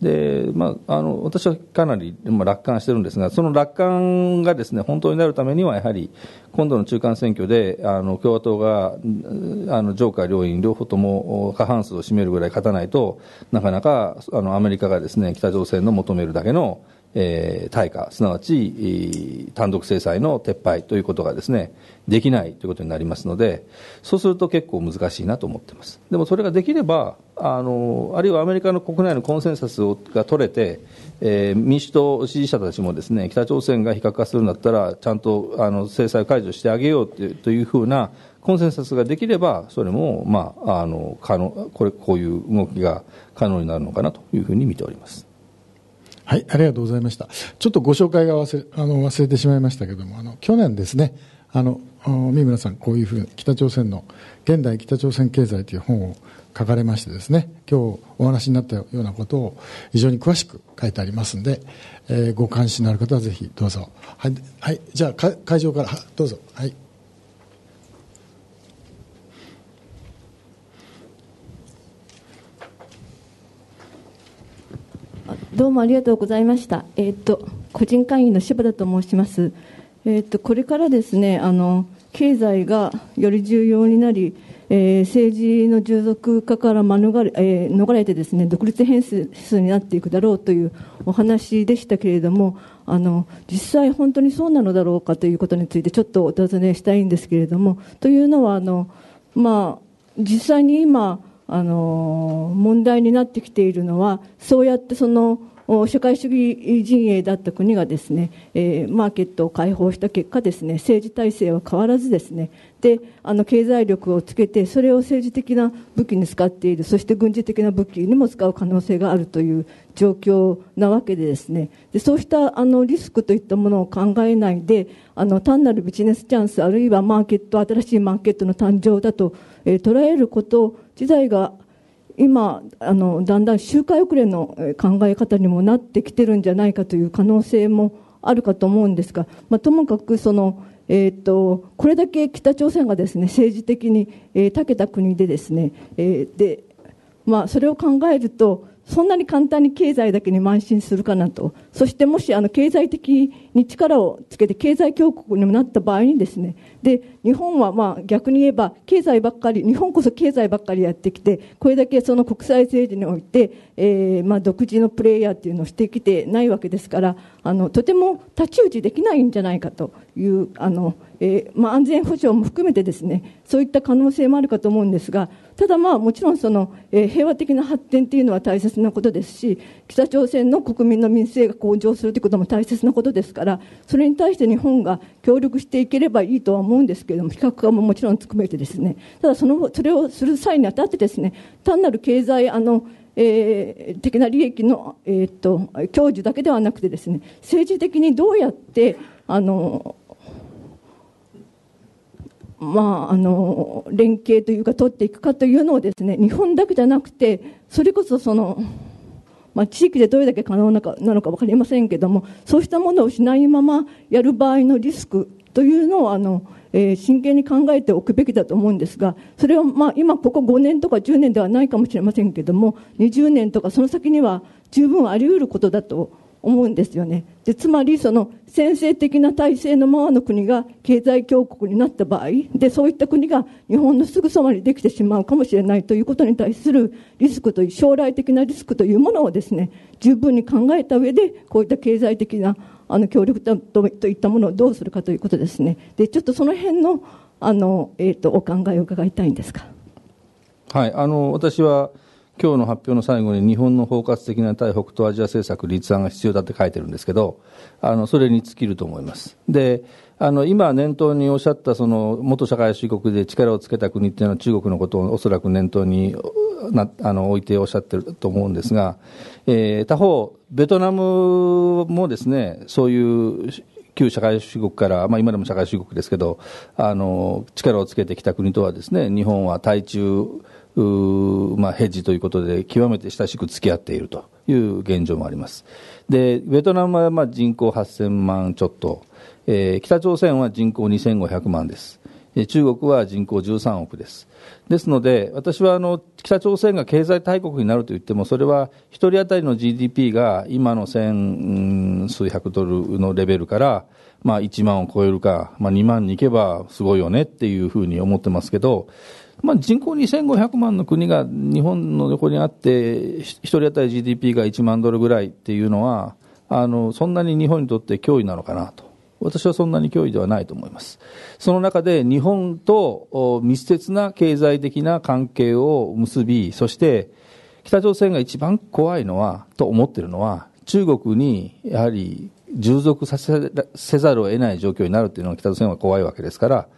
Speaker 2: でまあ、あの私はかなり、まあ、楽観してるんですが、その楽観がです、ね、本当になるためには、やはり今度の中間選挙であの共和党があの上下両院両方とも過半数を占めるぐらい勝たないとなかなかあのアメリカがです、ね、北朝鮮の求めるだけのえー、対価、すなわち単独制裁の撤廃ということがですねできないということになりますので、そうすると結構難しいなと思ってます、でもそれができれば、あのあるいはアメリカの国内のコンセンサスをが取れて、えー、民主党支持者たちもですね北朝鮮が非核化するんだったら、ちゃんとあの制裁解除してあげようというというふうなコンセンサスができれば、それも、まあ、あの可能これこういう動きが可能になるのかなというふうに見ております。
Speaker 1: はい、ありがとうございました。ちょっとご紹介が忘れあの忘れてしまいましたけども、あの去年ですね、あの三村さん、こういうふうに北朝鮮の現代北朝鮮経済という本を書かれましてですね、今日お話になったようなことを非常に詳しく書いてありますんで、えー、ご関心のある方はぜひどうぞ。はい、はい、じゃあ会場からどうぞ。はい。
Speaker 3: どうもありがとうございました。えっ、ー、と、個人会員の柴田と申します。えっ、ー、と、これからですね、あの、経済がより重要になり、えー、政治の従属化から免れ,、えー、逃れてですね独立変数になっていくだろうというお話でしたけれどもあの実際、本当にそうなのだろうかということについてちょっとお尋ねしたいんですけれどもというのはあの、まあ、実際に今あの問題になってきているのはそうやってその社会主義陣営だった国がですね、えー、マーケットを開放した結果ですね政治体制は変わらずですねであの経済力をつけてそれを政治的な武器に使っているそして軍事的な武器にも使う可能性があるという状況なわけでですねでそうしたあのリスクといったものを考えないであの単なるビジネスチャンスあるいはマーケット新しいマーケットの誕生だと、えー、捉えること事態が今あのだんだん周回遅れの考え方にもなってきてるんじゃないかという可能性もあるかと思うんですが、まあ、ともかくその、えーと、とこれだけ北朝鮮がです、ね、政治的に、えー、長けた国でですね、えー、でまあ、それを考えるとそんなに簡単に経済だけに慢心するかなとそしてもしあの経済的に力をつけて経済強国にもなった場合にですねで日本はまあ逆に言えば経済ばっかり日本こそ経済ばっかりやってきてこれだけその国際政治において、えまあ独自のプレイヤーっていうのをしてきてないわけですからあのとても太刀打ちできないんじゃないかというあの、えまあ安全保障も含めてですねそういった可能性もあるかと思うんですがただ、まあもちろんその、え平和的な発展というのは大切なことですし北朝鮮の国民の民生が向上するということも大切なことですからそれに対して日本が協力していければいいとは思うんですがけれども、比較化ももちろん含めてですね、ただその、それをする際にあたってですね、単なる経済、あの、えー、的な利益の、えーと、と享受だけではなくてですね政治的にどうやってあの、まあ、あの連携というか取っていくかというのをですね日本だけじゃなくてそれこそその、まあ、地域でどれだけ可能なかなのか分かりませんけどもそうしたものをしないままやる場合のリスクというのをあの、えー、真剣に考えておくべきだと思うんですが、それはまあ今ここ5年とか10年ではないかもしれませんけども、20年とかその先には十分あり得ることだと思うんですよね。で、つまりその先制的な体制のままの国が経済強国になった場合、で、そういった国が日本のすぐそばにできてしまうかもしれないということに対するリスクという、将来的なリスクというものをですね、十分に考えた上で、こういった経済的なあの協力とといったものをどうするかということですねでちょっとその辺のあの、えーと、お考えを伺いたいんですか。
Speaker 2: はいあの私は今日の発表の最後に日本の包括的な対北東アジア政策立案が必要だって書いてるんですけどあのそれに尽きると思いますであの今念頭におっしゃったその元社会主義国で力をつけた国っていうのは中国のことをおそらく念頭になあの置いておっしゃってると思うんですがえー、他方、ベトナムもですねそういう旧社会主義国から、まあ、今でも社会主義国ですけどあの力をつけてきた国とはですね日本は対中まあ、ヘッジということで極めて親しく付き合っているという現状もありますでベトナムはまあ人口8000万ちょっと、えー、北朝鮮は人口2500万です中国は人口13億ですですので、私はあの北朝鮮が経済大国になるといっても、それは1人当たりの GDP が今の千数百ドルのレベルから、まあ、1万を超えるか、まあ、2万に行けばすごいよねっていうふうに思ってますけど、まあ、人口2500万の国が日本の横にあって、1人当たり GDP が1万ドルぐらいっていうのは、あのそんなに日本にとって脅威なのかなと。私はそんなに脅威ではないと思います。その中で日本と密接な経済的な関係を結び、そして北朝鮮が一番怖いのは、と思っているのは、中国にやはり従属させせざるを得ない状況になるというのは北朝鮮は怖いわけですから、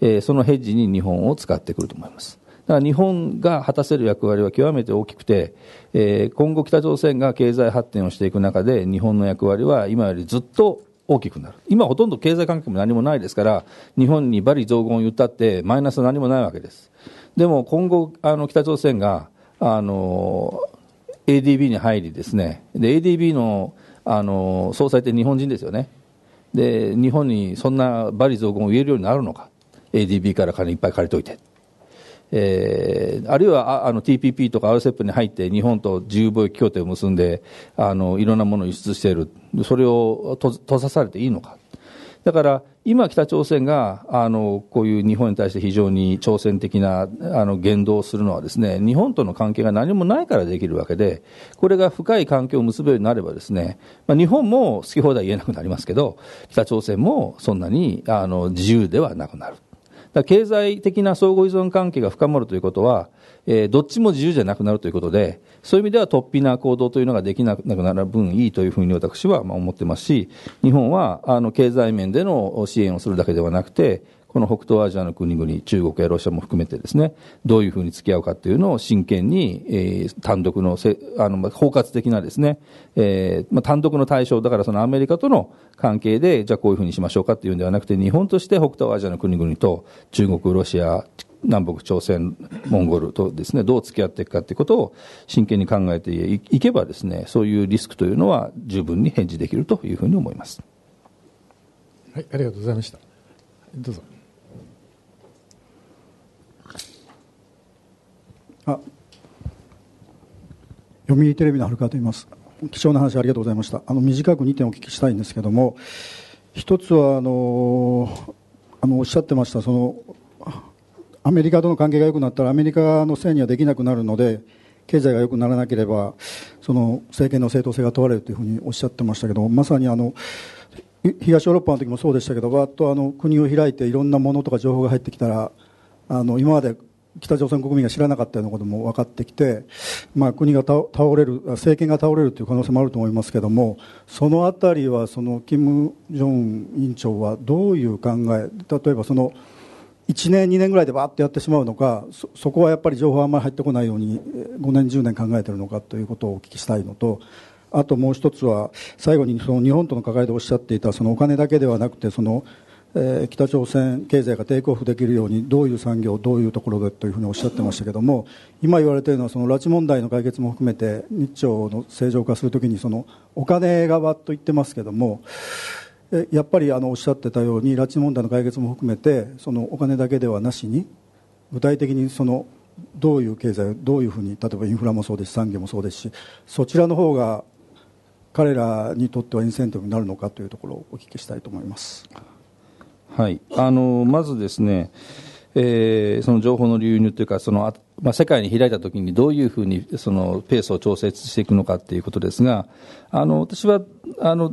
Speaker 2: えー、そのヘッジに日本を使ってくると思います。だから日本が果たせる役割は極めて大きくて、えー、今後北朝鮮が経済発展をしていく中で、日本の役割は今よりずっと大きくなる今ほとんど経済関係も何もないですから日本にバリ増言を言ったってマイナス何もないわけですでも今後あの北朝鮮があの ADB に入りですねで ADB のあの総裁って日本人ですよねで日本にそんなバリ増言を言えるようになるのか ADB から金いっぱい借りておいてえー、あるいはあの TPP とか RCEP に入って日本と自由貿易協定を結んであのいろんなものを輸出しているそれを閉ざされていいのかだから今、北朝鮮があのこういう日本に対して非常に挑戦的なあの言動をするのはですね日本との関係が何もないからできるわけでこれが深い関係を結ぶようになればですね、まあ、日本も好き放題言えなくなりますけど北朝鮮もそんなにあの自由ではなくなる。だ経済的な相互依存関係が深まるということは、えー、どっちも自由じゃなくなるということで、そういう意味では突飛な行動というのができなくなる分いいというふうに私はまあ思ってますし、日本はあの経済面での支援をするだけではなくて、この北東アジアの国々、中国やロシアも含めてですね、どういうふうに付き合うかっていうのを真剣に、えー、単独のせ、あの、まあ、包括的なですね、えー、まあ、単独の対象、だからそのアメリカとの関係で、じゃあこういうふうにしましょうかっていうんではなくて、日本として北東アジアの国々と中国、ロシア、南北朝鮮、モンゴルとですね、どう付き合っていくかということを真剣に考えていけばですね、そういうリスクというのは十分に返事できるというふうに思います。
Speaker 1: はい、ありがとうございました。どうぞ。
Speaker 4: あ読売テレビの春川と言います貴重な話ありがとうございましたあの短く2点お聞きしたいんですけども一つはあのあのおっしゃってましたそのアメリカとの関係が良くなったらアメリカのせいにはできなくなるので経済が良くならなければその政権の正当性が問われるというふうにおっしゃってましたけどまさにあの東ヨーロッパの時もそうでしたけどわっとあの国を開いていろんなものとか情報が入ってきたらあの今まで北朝鮮国民が知らなかったようなことも分かってきて、まあ、国が倒れる政権が倒れるという可能性もあると思いますけどもその辺りはその金正恩委員長はどういう考え例えばその1年、2年ぐらいでばっとやってしまうのかそそこはやっぱり情報があまり入ってこないように5年、10年考えているのかということをお聞きしたいのとあともう一つは最後にその日本との関わりでおっしゃっていたそのお金だけではなくてそのえー、北朝鮮経済がテイクオフできるようにどういう産業、どういうところでというふうにおっしゃってましたけども今言われているのはその拉致問題の解決も含めて日朝の正常化するときにそのお金側と言ってますけどもやっぱりあのおっしゃってたように拉致問題の解決も含めてそのお金だけではなしに具体的にそのどういう経済どういうふうに例えばインフラもそうですし産業もそうですしそちらの方が彼らにとってはインセンティブになるのかというところをお聞きしたいと思います。
Speaker 2: はい、あのまずですね、えー、その情報の流入というか、そのまあ、世界に開いたときにどういうふうにそのペースを調節していくのかということですが、あの私はあの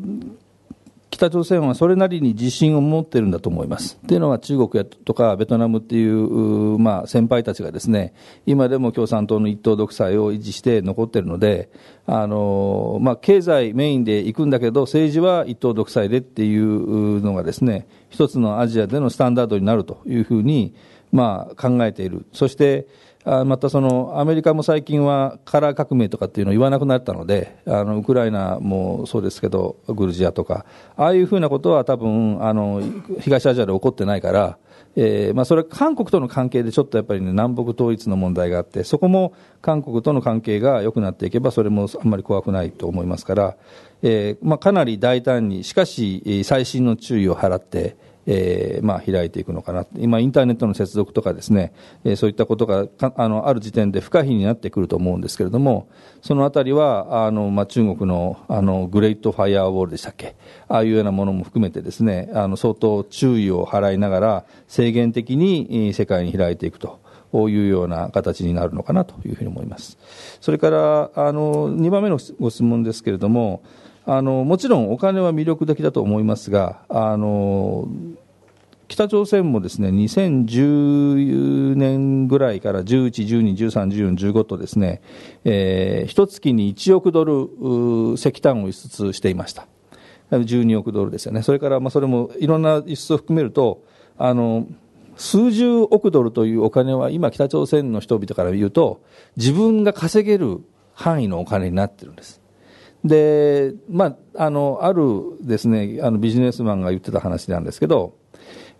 Speaker 2: 北朝鮮はそれなりに自信を持っているんだと思います。というのは中国やとかベトナムっていう、まあ、先輩たちがですね、今でも共産党の一党独裁を維持して残っているので、あの、まあ、経済メインで行くんだけど、政治は一党独裁でっていうのがですね、一つのアジアでのスタンダードになるというふうに、まあ、考えている。そして、あまたそのアメリカも最近はカラー革命とかっていうのを言わなくなったのであのウクライナもそうですけどグルジアとかああいうふうなことは多分あの東アジアで起こってないから、えーまあ、それは韓国との関係でちょっとやっぱり、ね、南北統一の問題があってそこも韓国との関係が良くなっていけばそれもあんまり怖くないと思いますから、えーまあ、かなり大胆にしかし最新の注意を払って。えー、まあ、開いていくのかな今、インターネットの接続とかですね、えー、そういったことがあのある時点で不可避になってくると思うんですけれども、そのあたりはあの、まあ、中国のあのグレートファイアウォールでしたっけ、ああいうようなものも含めてですね、あの相当注意を払いながら、制限的に世界に開いていくと。ういうような形になるのかなというふうに思います。それから、あの、2番目のご質問ですけれども、あのもちろんお金は魅力的だと思いますが、あの北朝鮮もですね2010年ぐらいから11、12、13、14、15とですね、えー、1月に1億ドル石炭を輸出していました、12億ドルですよね、それからまあそれもいろんな輸出を含めると、あの数十億ドルというお金は今、北朝鮮の人々から言うと自分が稼げる範囲のお金になってるんです。で、まあ、あの、あるですね、あのビジネスマンが言ってた話なんですけど、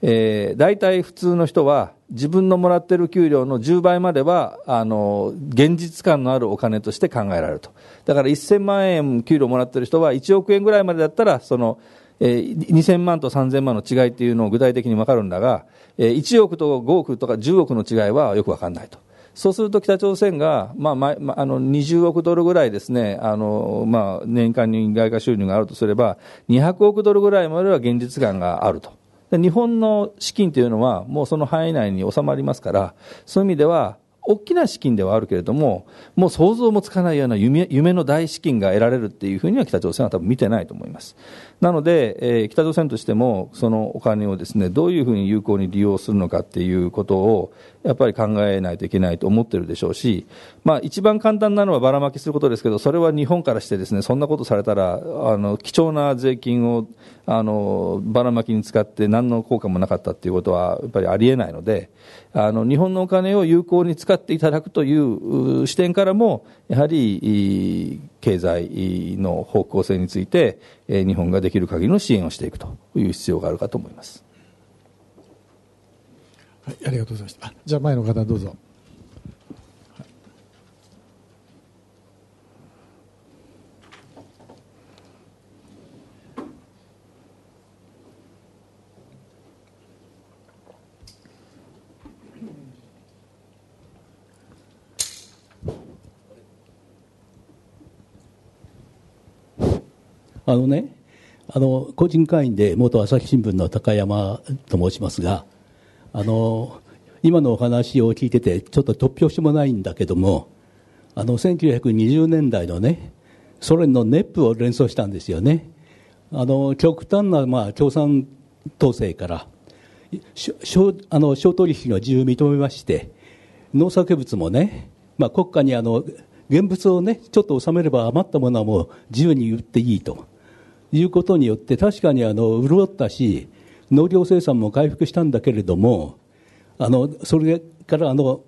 Speaker 2: えー、大体普通の人は自分のもらってる給料の10倍まではあの現実感のあるお金として考えられるとだから1000万円給料もらってる人は1億円ぐらいまでだったらその、えー、2000万と3000万の違いっていうのを具体的に分かるんだが、えー、1億と5億とか10億の違いはよく分かんないとそうすると北朝鮮が、まあまあ、あの20億ドルぐらいですねあの、まあ、年間に外貨収入があるとすれば、200億ドルぐらいまでは現実感があると。日本の資金というのは、もうその範囲内に収まりますから、そういう意味では、大きな資金ではあるけれども、もう想像もつかないような夢夢の大資金が得られるっていうふうには北朝鮮は多分見てないと思います。なので、えー、北朝鮮としても、そのお金をですね、どういうふうに有効に利用するのかっていうことを、やっぱり考えないといけないと思ってるでしょうし、まあ、一番簡単なのはばらまきすることですけど、それは日本からしてですね、そんなことされたら、あの、貴重な税金をあのばらまきに使って何の効果もなかったということはやっぱりありえないのであの日本のお金を有効に使っていただくという視点からもやはり経済の方向性について日本ができる限りの支援をしていくという必要があるかと思います。
Speaker 1: はい、ありがとうございました。じゃあ前の方どうぞ。
Speaker 5: あのねあの個人会員で元朝日新聞の高山と申しますがあの今のお話を聞いててちょっと突拍子もないんだけどもあの1920年代のねソ連のネップを連想したんですよねあの極端な、まあ、共産党制からあの商取引の自由を認めまして農作物もね、まあ、国家にあの現物をねちょっと収めれば余ったものはもう自由に売っていいということによって確かにあの潤ったし農業生産も回復したんだけれどもあのそれからあの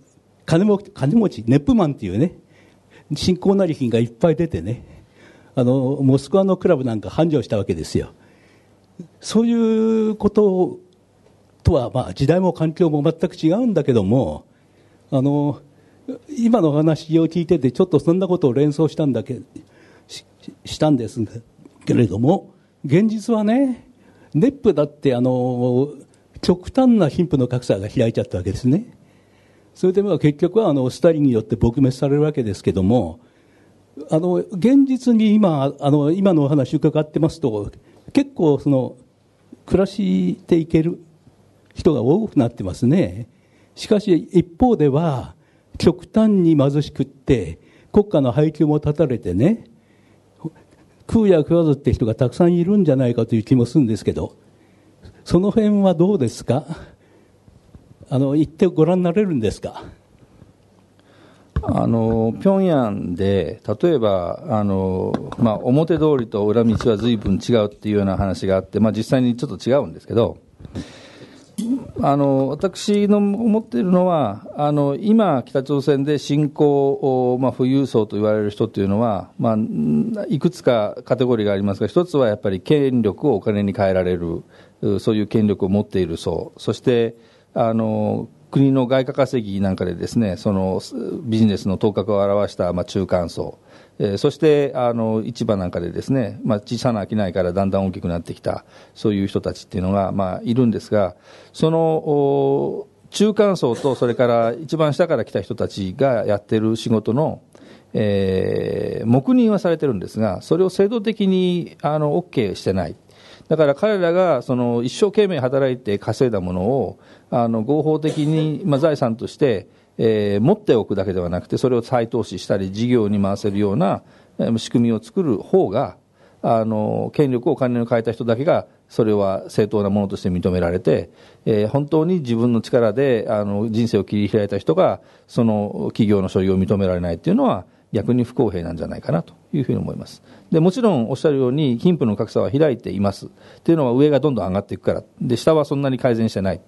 Speaker 5: 金も金持ちネップマンというね新興成金がいっぱい出てねあのモスクワのクラブなんか繁盛したわけですよそういうこととは、まあ、時代も環境も全く違うんだけどもあの今の話を聞いててちょっとそんなことを連想したんだけしたんですけれども、現実はね、ネップだってあの極端な貧富の格差が開いちゃったわけですね。それでまあ結局はあのスタリンによって撲滅されるわけですけども、あの現実に今あの今のお話伺ってますと、結構その暮らしていける人が多くなってますね。しかし一方では極端に貧しくって国家の配給も断たれてね食うや食わずって人がたくさんいるんじゃないかという気もするんですけどその辺はどうですかあの行ってご覧になれるんですか
Speaker 2: あの平壌で例えばあの、まあ、表通りと裏道は随分違うっていうような話があって、まあ、実際にちょっと違うんですけどあの私の思っているのは、あの今、北朝鮮で新興、まあ、富裕層と言われる人というのは、まあ、いくつかカテゴリーがありますが、一つはやっぱり権力をお金に変えられる、そういう権力を持っている層、そしてあの国の外貨稼ぎなんかでです、ね、そのビジネスの頭角を現した、まあ、中間層。えー、そしてあの市場なんかでですね、まあ、小さな商いからだんだん大きくなってきた、そういう人たちっていうのが、まあ、いるんですが、その中間層と、それから一番下から来た人たちがやってる仕事の、えー、黙認はされてるんですが、それを制度的にあの OK してない。だから彼らがその一生懸命働いて稼いだものをあの合法的に、まあ、財産としてえー、持っておくだけではなくてそれを再投資したり事業に回せるような仕組みを作る方があの権力をお金に変えた人だけがそれは正当なものとして認められて、えー、本当に自分の力であの人生を切り開いた人がその企業の所有を認められないっていうのは逆に不公平なんじゃないかなというふうに思います。で、もちろんおっしゃるように貧富の格差は開いています。っていうのは上がどんどん上がっていくから。で、下はそんなに改善してない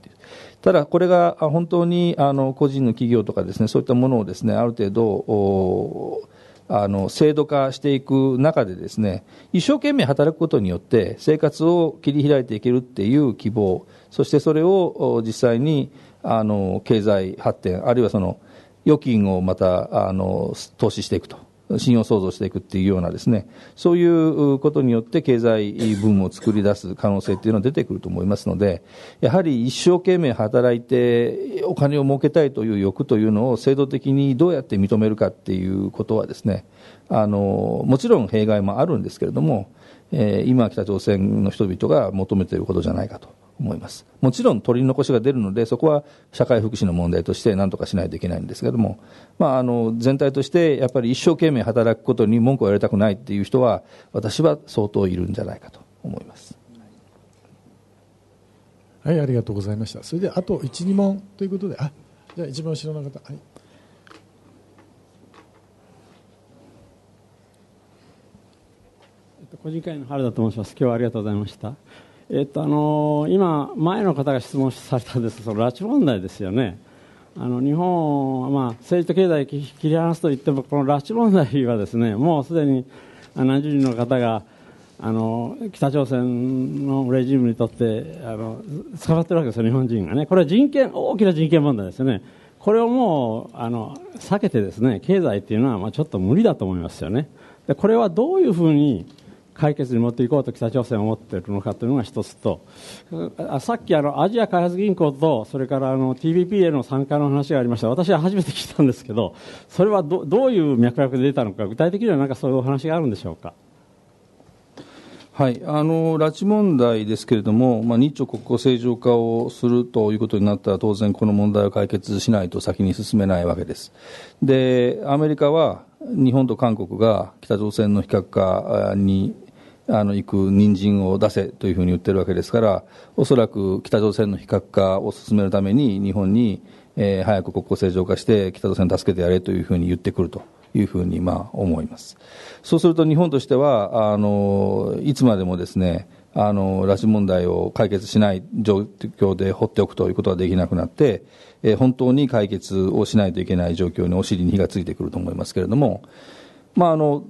Speaker 2: ただ、これが本当にあの個人の企業とかですねそういったものをですねある程度あの制度化していく中でですね一生懸命働くことによって生活を切り開いていけるっていう希望そしてそれを実際にあの経済発展あるいはその預金をまたあの投資していくと信用創造していくっていうようなですね、そういうことによって経済ブームを作り出す可能性っていうのは出てくると思いますので、やはり一生懸命働いてお金を儲けたいという欲というのを制度的にどうやって認めるかっていうことはですね、あの、もちろん弊害もあるんですけれども、え今北朝鮮の人々が求めていることじゃないかと思いますもちろん取り残しが出るのでそこは社会福祉の問題として何とかしないといけないんですけれども、まあ、あの全体としてやっぱり一生懸命働くことに文句を言われたくないっていう人は私は相当いるんじゃないかと思います。
Speaker 1: はい、ありがとうございました。それであと1、2問ということで、あ、じゃあ一番後ろの方、はい。
Speaker 5: 個人会の原田と申します。今日はありがとうございました。えっとあの今前の方が質問されたんですその拉致問題ですよね。あの日本は、まあ、政治と経済切り離すといってもこの拉致問題はですねもうすでに何十人の方があの北朝鮮のレジームにとってあの捕まってるわけですよ、日本人がね、これは人権大きな人権問題ですよね、これをもうあの避けてですね経済っていうのはまあちょっと無理だと思いますよね、でこれはどういうふうに解決に持っていこうと北朝鮮は思っているのかというのが一つとさっきあのアジア開発銀行とそれからあの TPP への参加の話がありました私は初めて聞いたんですけど
Speaker 2: それはどどういう脈絡で出たのか具体的にはなんかそういうお話があるんでしょうか。はい、あの拉致問題ですけれども、まあ、日朝国交正常化をするということになったら、当然、この問題を解決しないと先に進めないわけです。でアメリカは日本と韓国が北朝鮮の非核化にあの行く人参を出せというふうに言ってるわけですから、おそらく北朝鮮の非核化を進めるために、日本に、えー、早く国交正常化して、北朝鮮を助けてやれというふうに言ってくるというふうにまあ思います。そうすると日本としては、あのいつまでもですね、あの拉致問題を解決しない状況で放っておくということはできなくなって、えー、本当に解決をしないといけない状況にお尻に火がついてくると思いますけれども、まあ、あの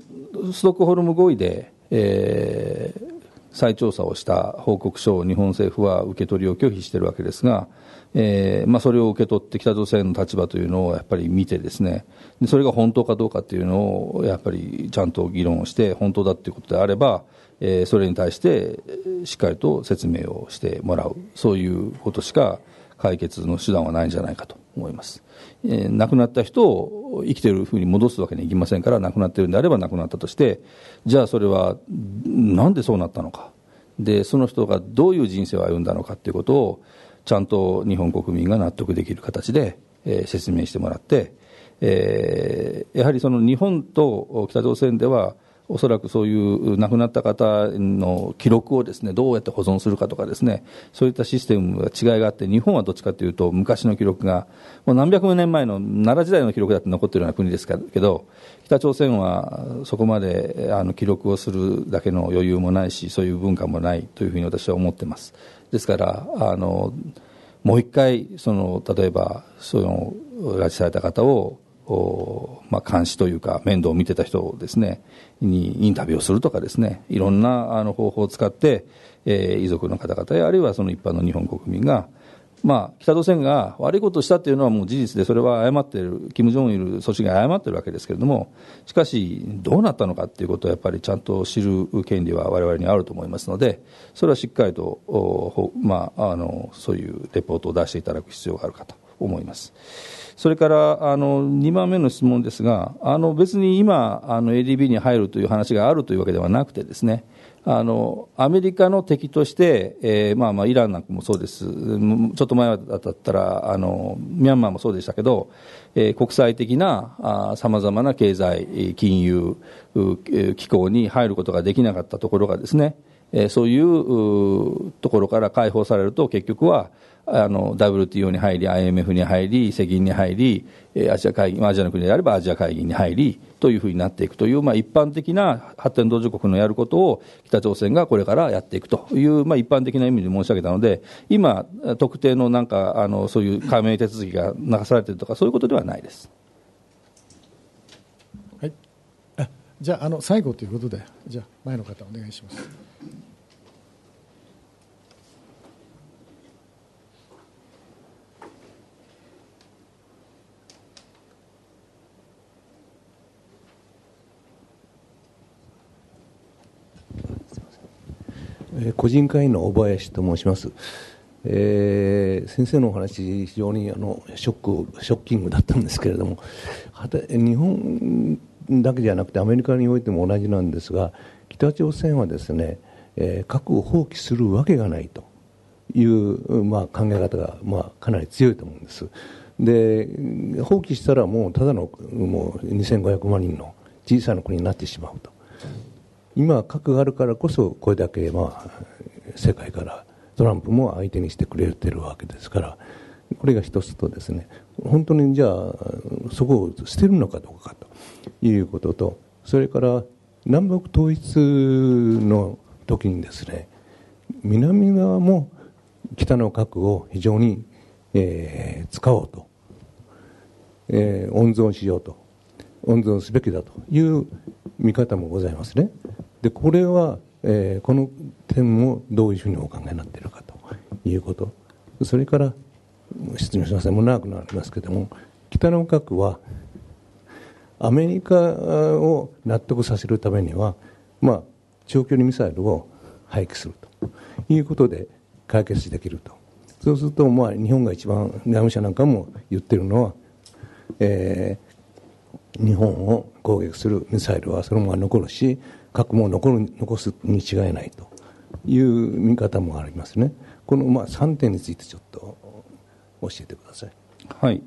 Speaker 2: ストックホルム合意で、えー、再調査をした報告書を日本政府は受け取りを拒否しているわけですが、えーまあ、それを受け取って北朝鮮の立場というのをやっぱり見てですねそれが本当かどうかというのをやっぱりちゃんと議論をして本当だということであれば、えー、それに対してしっかりと説明をしてもらうそういうことしか解決の手段はないんじゃないかと思います。えー、亡くなった人を生きているふうに戻すわけにはいきませんから亡くなっているんであれば亡くなったとしてじゃあそれはなんでそうなったのかでその人がどういう人生を歩んだのかということをちゃんと日本国民が納得できる形で、えー、説明してもらって、えー、やはりその日本と北朝鮮ではおそらくそういう亡くなった方の記録をですねどうやって保存するかとかですねそういったシステムが違いがあって日本はどっちかというと昔の記録がもう何百年前の奈良時代の記録だって残っているような国ですけど北朝鮮はそこまであの記録をするだけの余裕もないしそういう文化もないというふうに私は思ってますですからあのもう一回その例えばその拉致された方をまあ、監視というか面倒を見てた人ですねにインタビューをするとかですねいろんなあの方法を使って、えー、遺族の方々やあるいはその一般の日本国民が、まあ、北朝鮮が悪いことをしたというのはもう事実でそれは誤っている金正日組織が誤っているわけですけれどもしかしどうなったのかということをやっぱりちゃんと知る権利は我々にあると思いますのでそれはしっかりと、まあ、あのそういうレポートを出していただく必要があるかと思います。それからあの2番目の質問ですが、あの別に今、あの ADB に入るという話があるというわけではなくてですね、あのアメリカの敵として、えーまあ、まあイランなんかもそうです、ちょっと前だったらあのミャンマーもそうでしたけど、えー、国際的なさまざまな経済、金融、機構に入ることができなかったところがですね、えー、そういうところから解放されると、結局はあの WTO に入り、IMF に入り、責銀に入り、アジア会議、アジアの国であればアジア会議に入りというふうになっていくという、まあ、一般的な発展途上国のやることを北朝鮮がこれからやっていくという、まあ、一般的な意味で申し上げたので、今、特定のなんかあのそういう加盟手続きが流されているとか、そういうことではないです。
Speaker 1: はい、じゃあの最後ということで、じゃあ前の方お願いします。
Speaker 6: 個人会の小林と申します。えー、先生のお話、非常にあのショック、ショッキングだったんですけれども、日本だけじゃなくて、アメリカにおいても同じなんですが、北朝鮮はですね、えー、核を放棄するわけがないという、まあ、考え方が、まあ、かなり強いと思うんです。で放棄したらもうただのもう2500万人の小さな国になってしまうと今は核があるからこそこれだけ、まあ、世界からトランプも相手にしてくれてるわけですからこれが一つとですね本当にじゃあそこを捨てるのかどうかということとそれから南北統一の時にですね南側も北の核を非常に、えー、使おうと、えー、温存しようと温存すべきだという見方もございますね。でこれは、えー、この点もどういうふうにお考えになっているかということそれから失礼しますもう長くなりますけれども北の核はアメリカを納得させるためには、まあ、長距離ミサイルを廃棄するということで解決できるとそうすると、まあ、日本が一番外務省なんかも言ってるのは、えー、日本を攻撃するミサイルはそのまま残るし、核も残る残すに違いないという見方もありますね、このまあ3点についてちょっと教えてください。
Speaker 2: はい、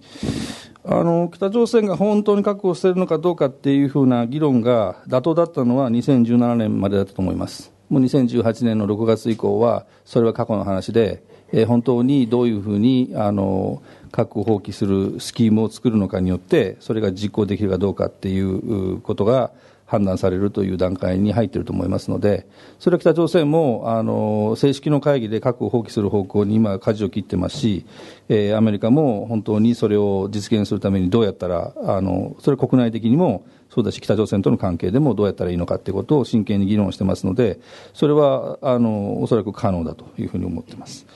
Speaker 2: あの北朝鮮が本当に核を捨てるのかどうかっていうふうな議論が妥当だったのは2017年までだったと思います、もう2018年の6月以降は、それは過去の話で、えー、本当にどういうふうにあの核を放棄するスキームを作るのかによって、それが実行できるかどうかっていうことが判断されるという段階に入っていると思いますので、それは北朝鮮もあの正式の会議で核を放棄する方向に今、舵を切ってますし、えー、アメリカも本当にそれを実現するためにどうやったら、あのそれ国内的にもそうだし、北朝鮮との関係でもどうやったらいいのかということを真剣に議論してますので、それはあのおそらく可能だというふうに思ってます。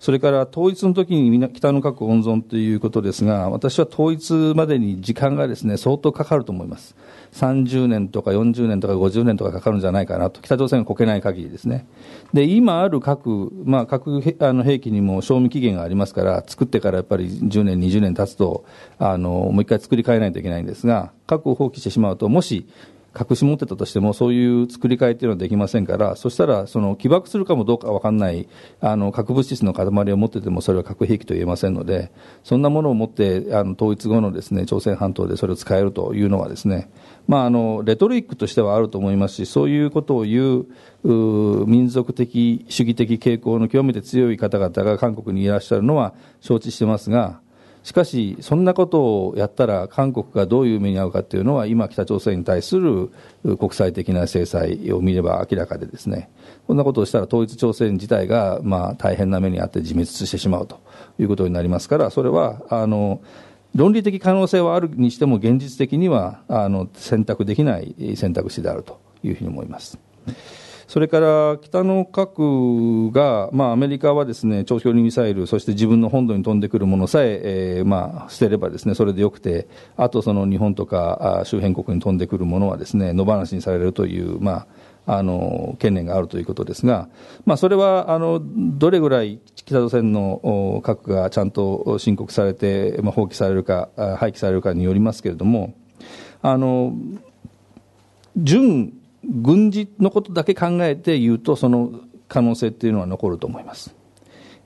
Speaker 2: それから統一の時に北の核温存ということですが、私は統一までに時間がですね、相当かかると思います。30年とか40年とか50年とかかかるんじゃないかなと、北朝鮮がこけない限りですね。で、今ある核、まあ、核あの兵器にも賞味期限がありますから、作ってからやっぱり10年、20年経つと、あの、もう一回作り変えないといけないんですが、核を放棄してしまうと、もし、隠し持ってたとしても、そういう作り替えっていうのはできませんから、そしたら、その起爆するかもどうか分かんない、あの核物質の塊を持ってても、それは核兵器と言えませんので、そんなものを持って、あの統一後のです、ね、朝鮮半島でそれを使えるというのはですね、まあ、あのレトリックとしてはあると思いますし、そういうことを言う民族的、主義的傾向の極めて強い方々が韓国にいらっしゃるのは承知してますが、しかし、そんなことをやったら韓国がどういう目に遭うかというのは、今、北朝鮮に対する国際的な制裁を見れば明らかで、ですねこんなことをしたら統一朝鮮自体がまあ大変な目に遭って自滅してしまうということになりますから、それはあの論理的可能性はあるにしても、現実的にはあの選択できない選択肢であるというふうに思います。それから北の核が、まあ、アメリカはですね長距離ミサイル、そして自分の本土に飛んでくるものさええー、まあ、捨てればですねそれでよくて、あとその日本とか周辺国に飛んでくるものはですね野放しにされるという、まあ、あの懸念があるということですが、まあ、それはあのどれぐらい北朝鮮の核がちゃんと申告されて、まあ、放棄されるか、廃棄されるかによりますけれども、あの準軍事のことだけ考えて言うと、その可能性っていうのは残ると思います。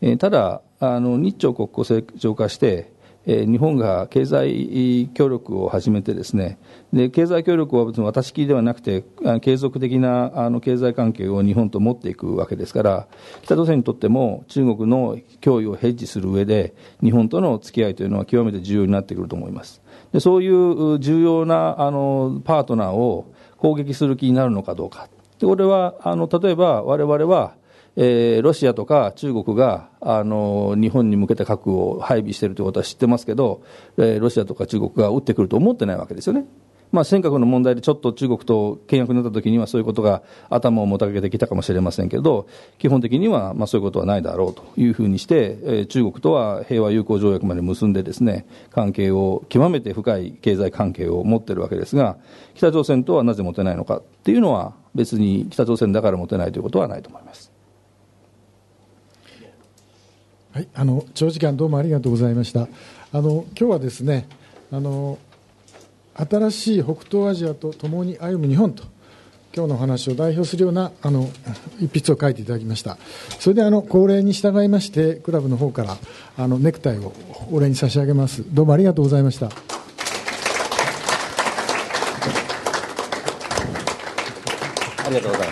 Speaker 2: えー、ただあの、日朝国交正常化して、えー、日本が経済協力を始めてですねで経済協力は別に私きりではなくて継続的なあの経済関係を日本と持っていくわけですから北朝鮮にとっても中国の脅威をヘッジする上で日本との付き合いというのは極めて重要になってくると思いますでそういう重要なあのパートナーを攻撃する気になるのかどうか。でこれはあの例えば我々はえー、ロシアとか中国が、あの日本に向けて核を配備しているということは知ってますけど、えー、ロシアとか中国が撃ってくると思ってないわけですよね。まあ、尖閣の問題でちょっと中国と契約になったときには、そういうことが頭をもたげてきたかもしれませんけど、基本的にはまあそういうことはないだろうというふうにして、えー、中国とは平和友好条約まで結んでですね、関係を極めて深い経済関係を持ってるわけですが、北朝鮮とはなぜ持てないのかっていうのは、別に北朝鮮だから持てないということはないと思います。
Speaker 1: はい、あの長時間どうもありがとうございました。あの今日はですね、あの新しい北東アジアと共に歩む日本と今日のお話を代表するようなあの一筆を書いていただきましたそれであの恒例に従いましてクラブの方からあのネクタイをお礼に差し上げますどうもありがとうございました
Speaker 2: ありがとうございます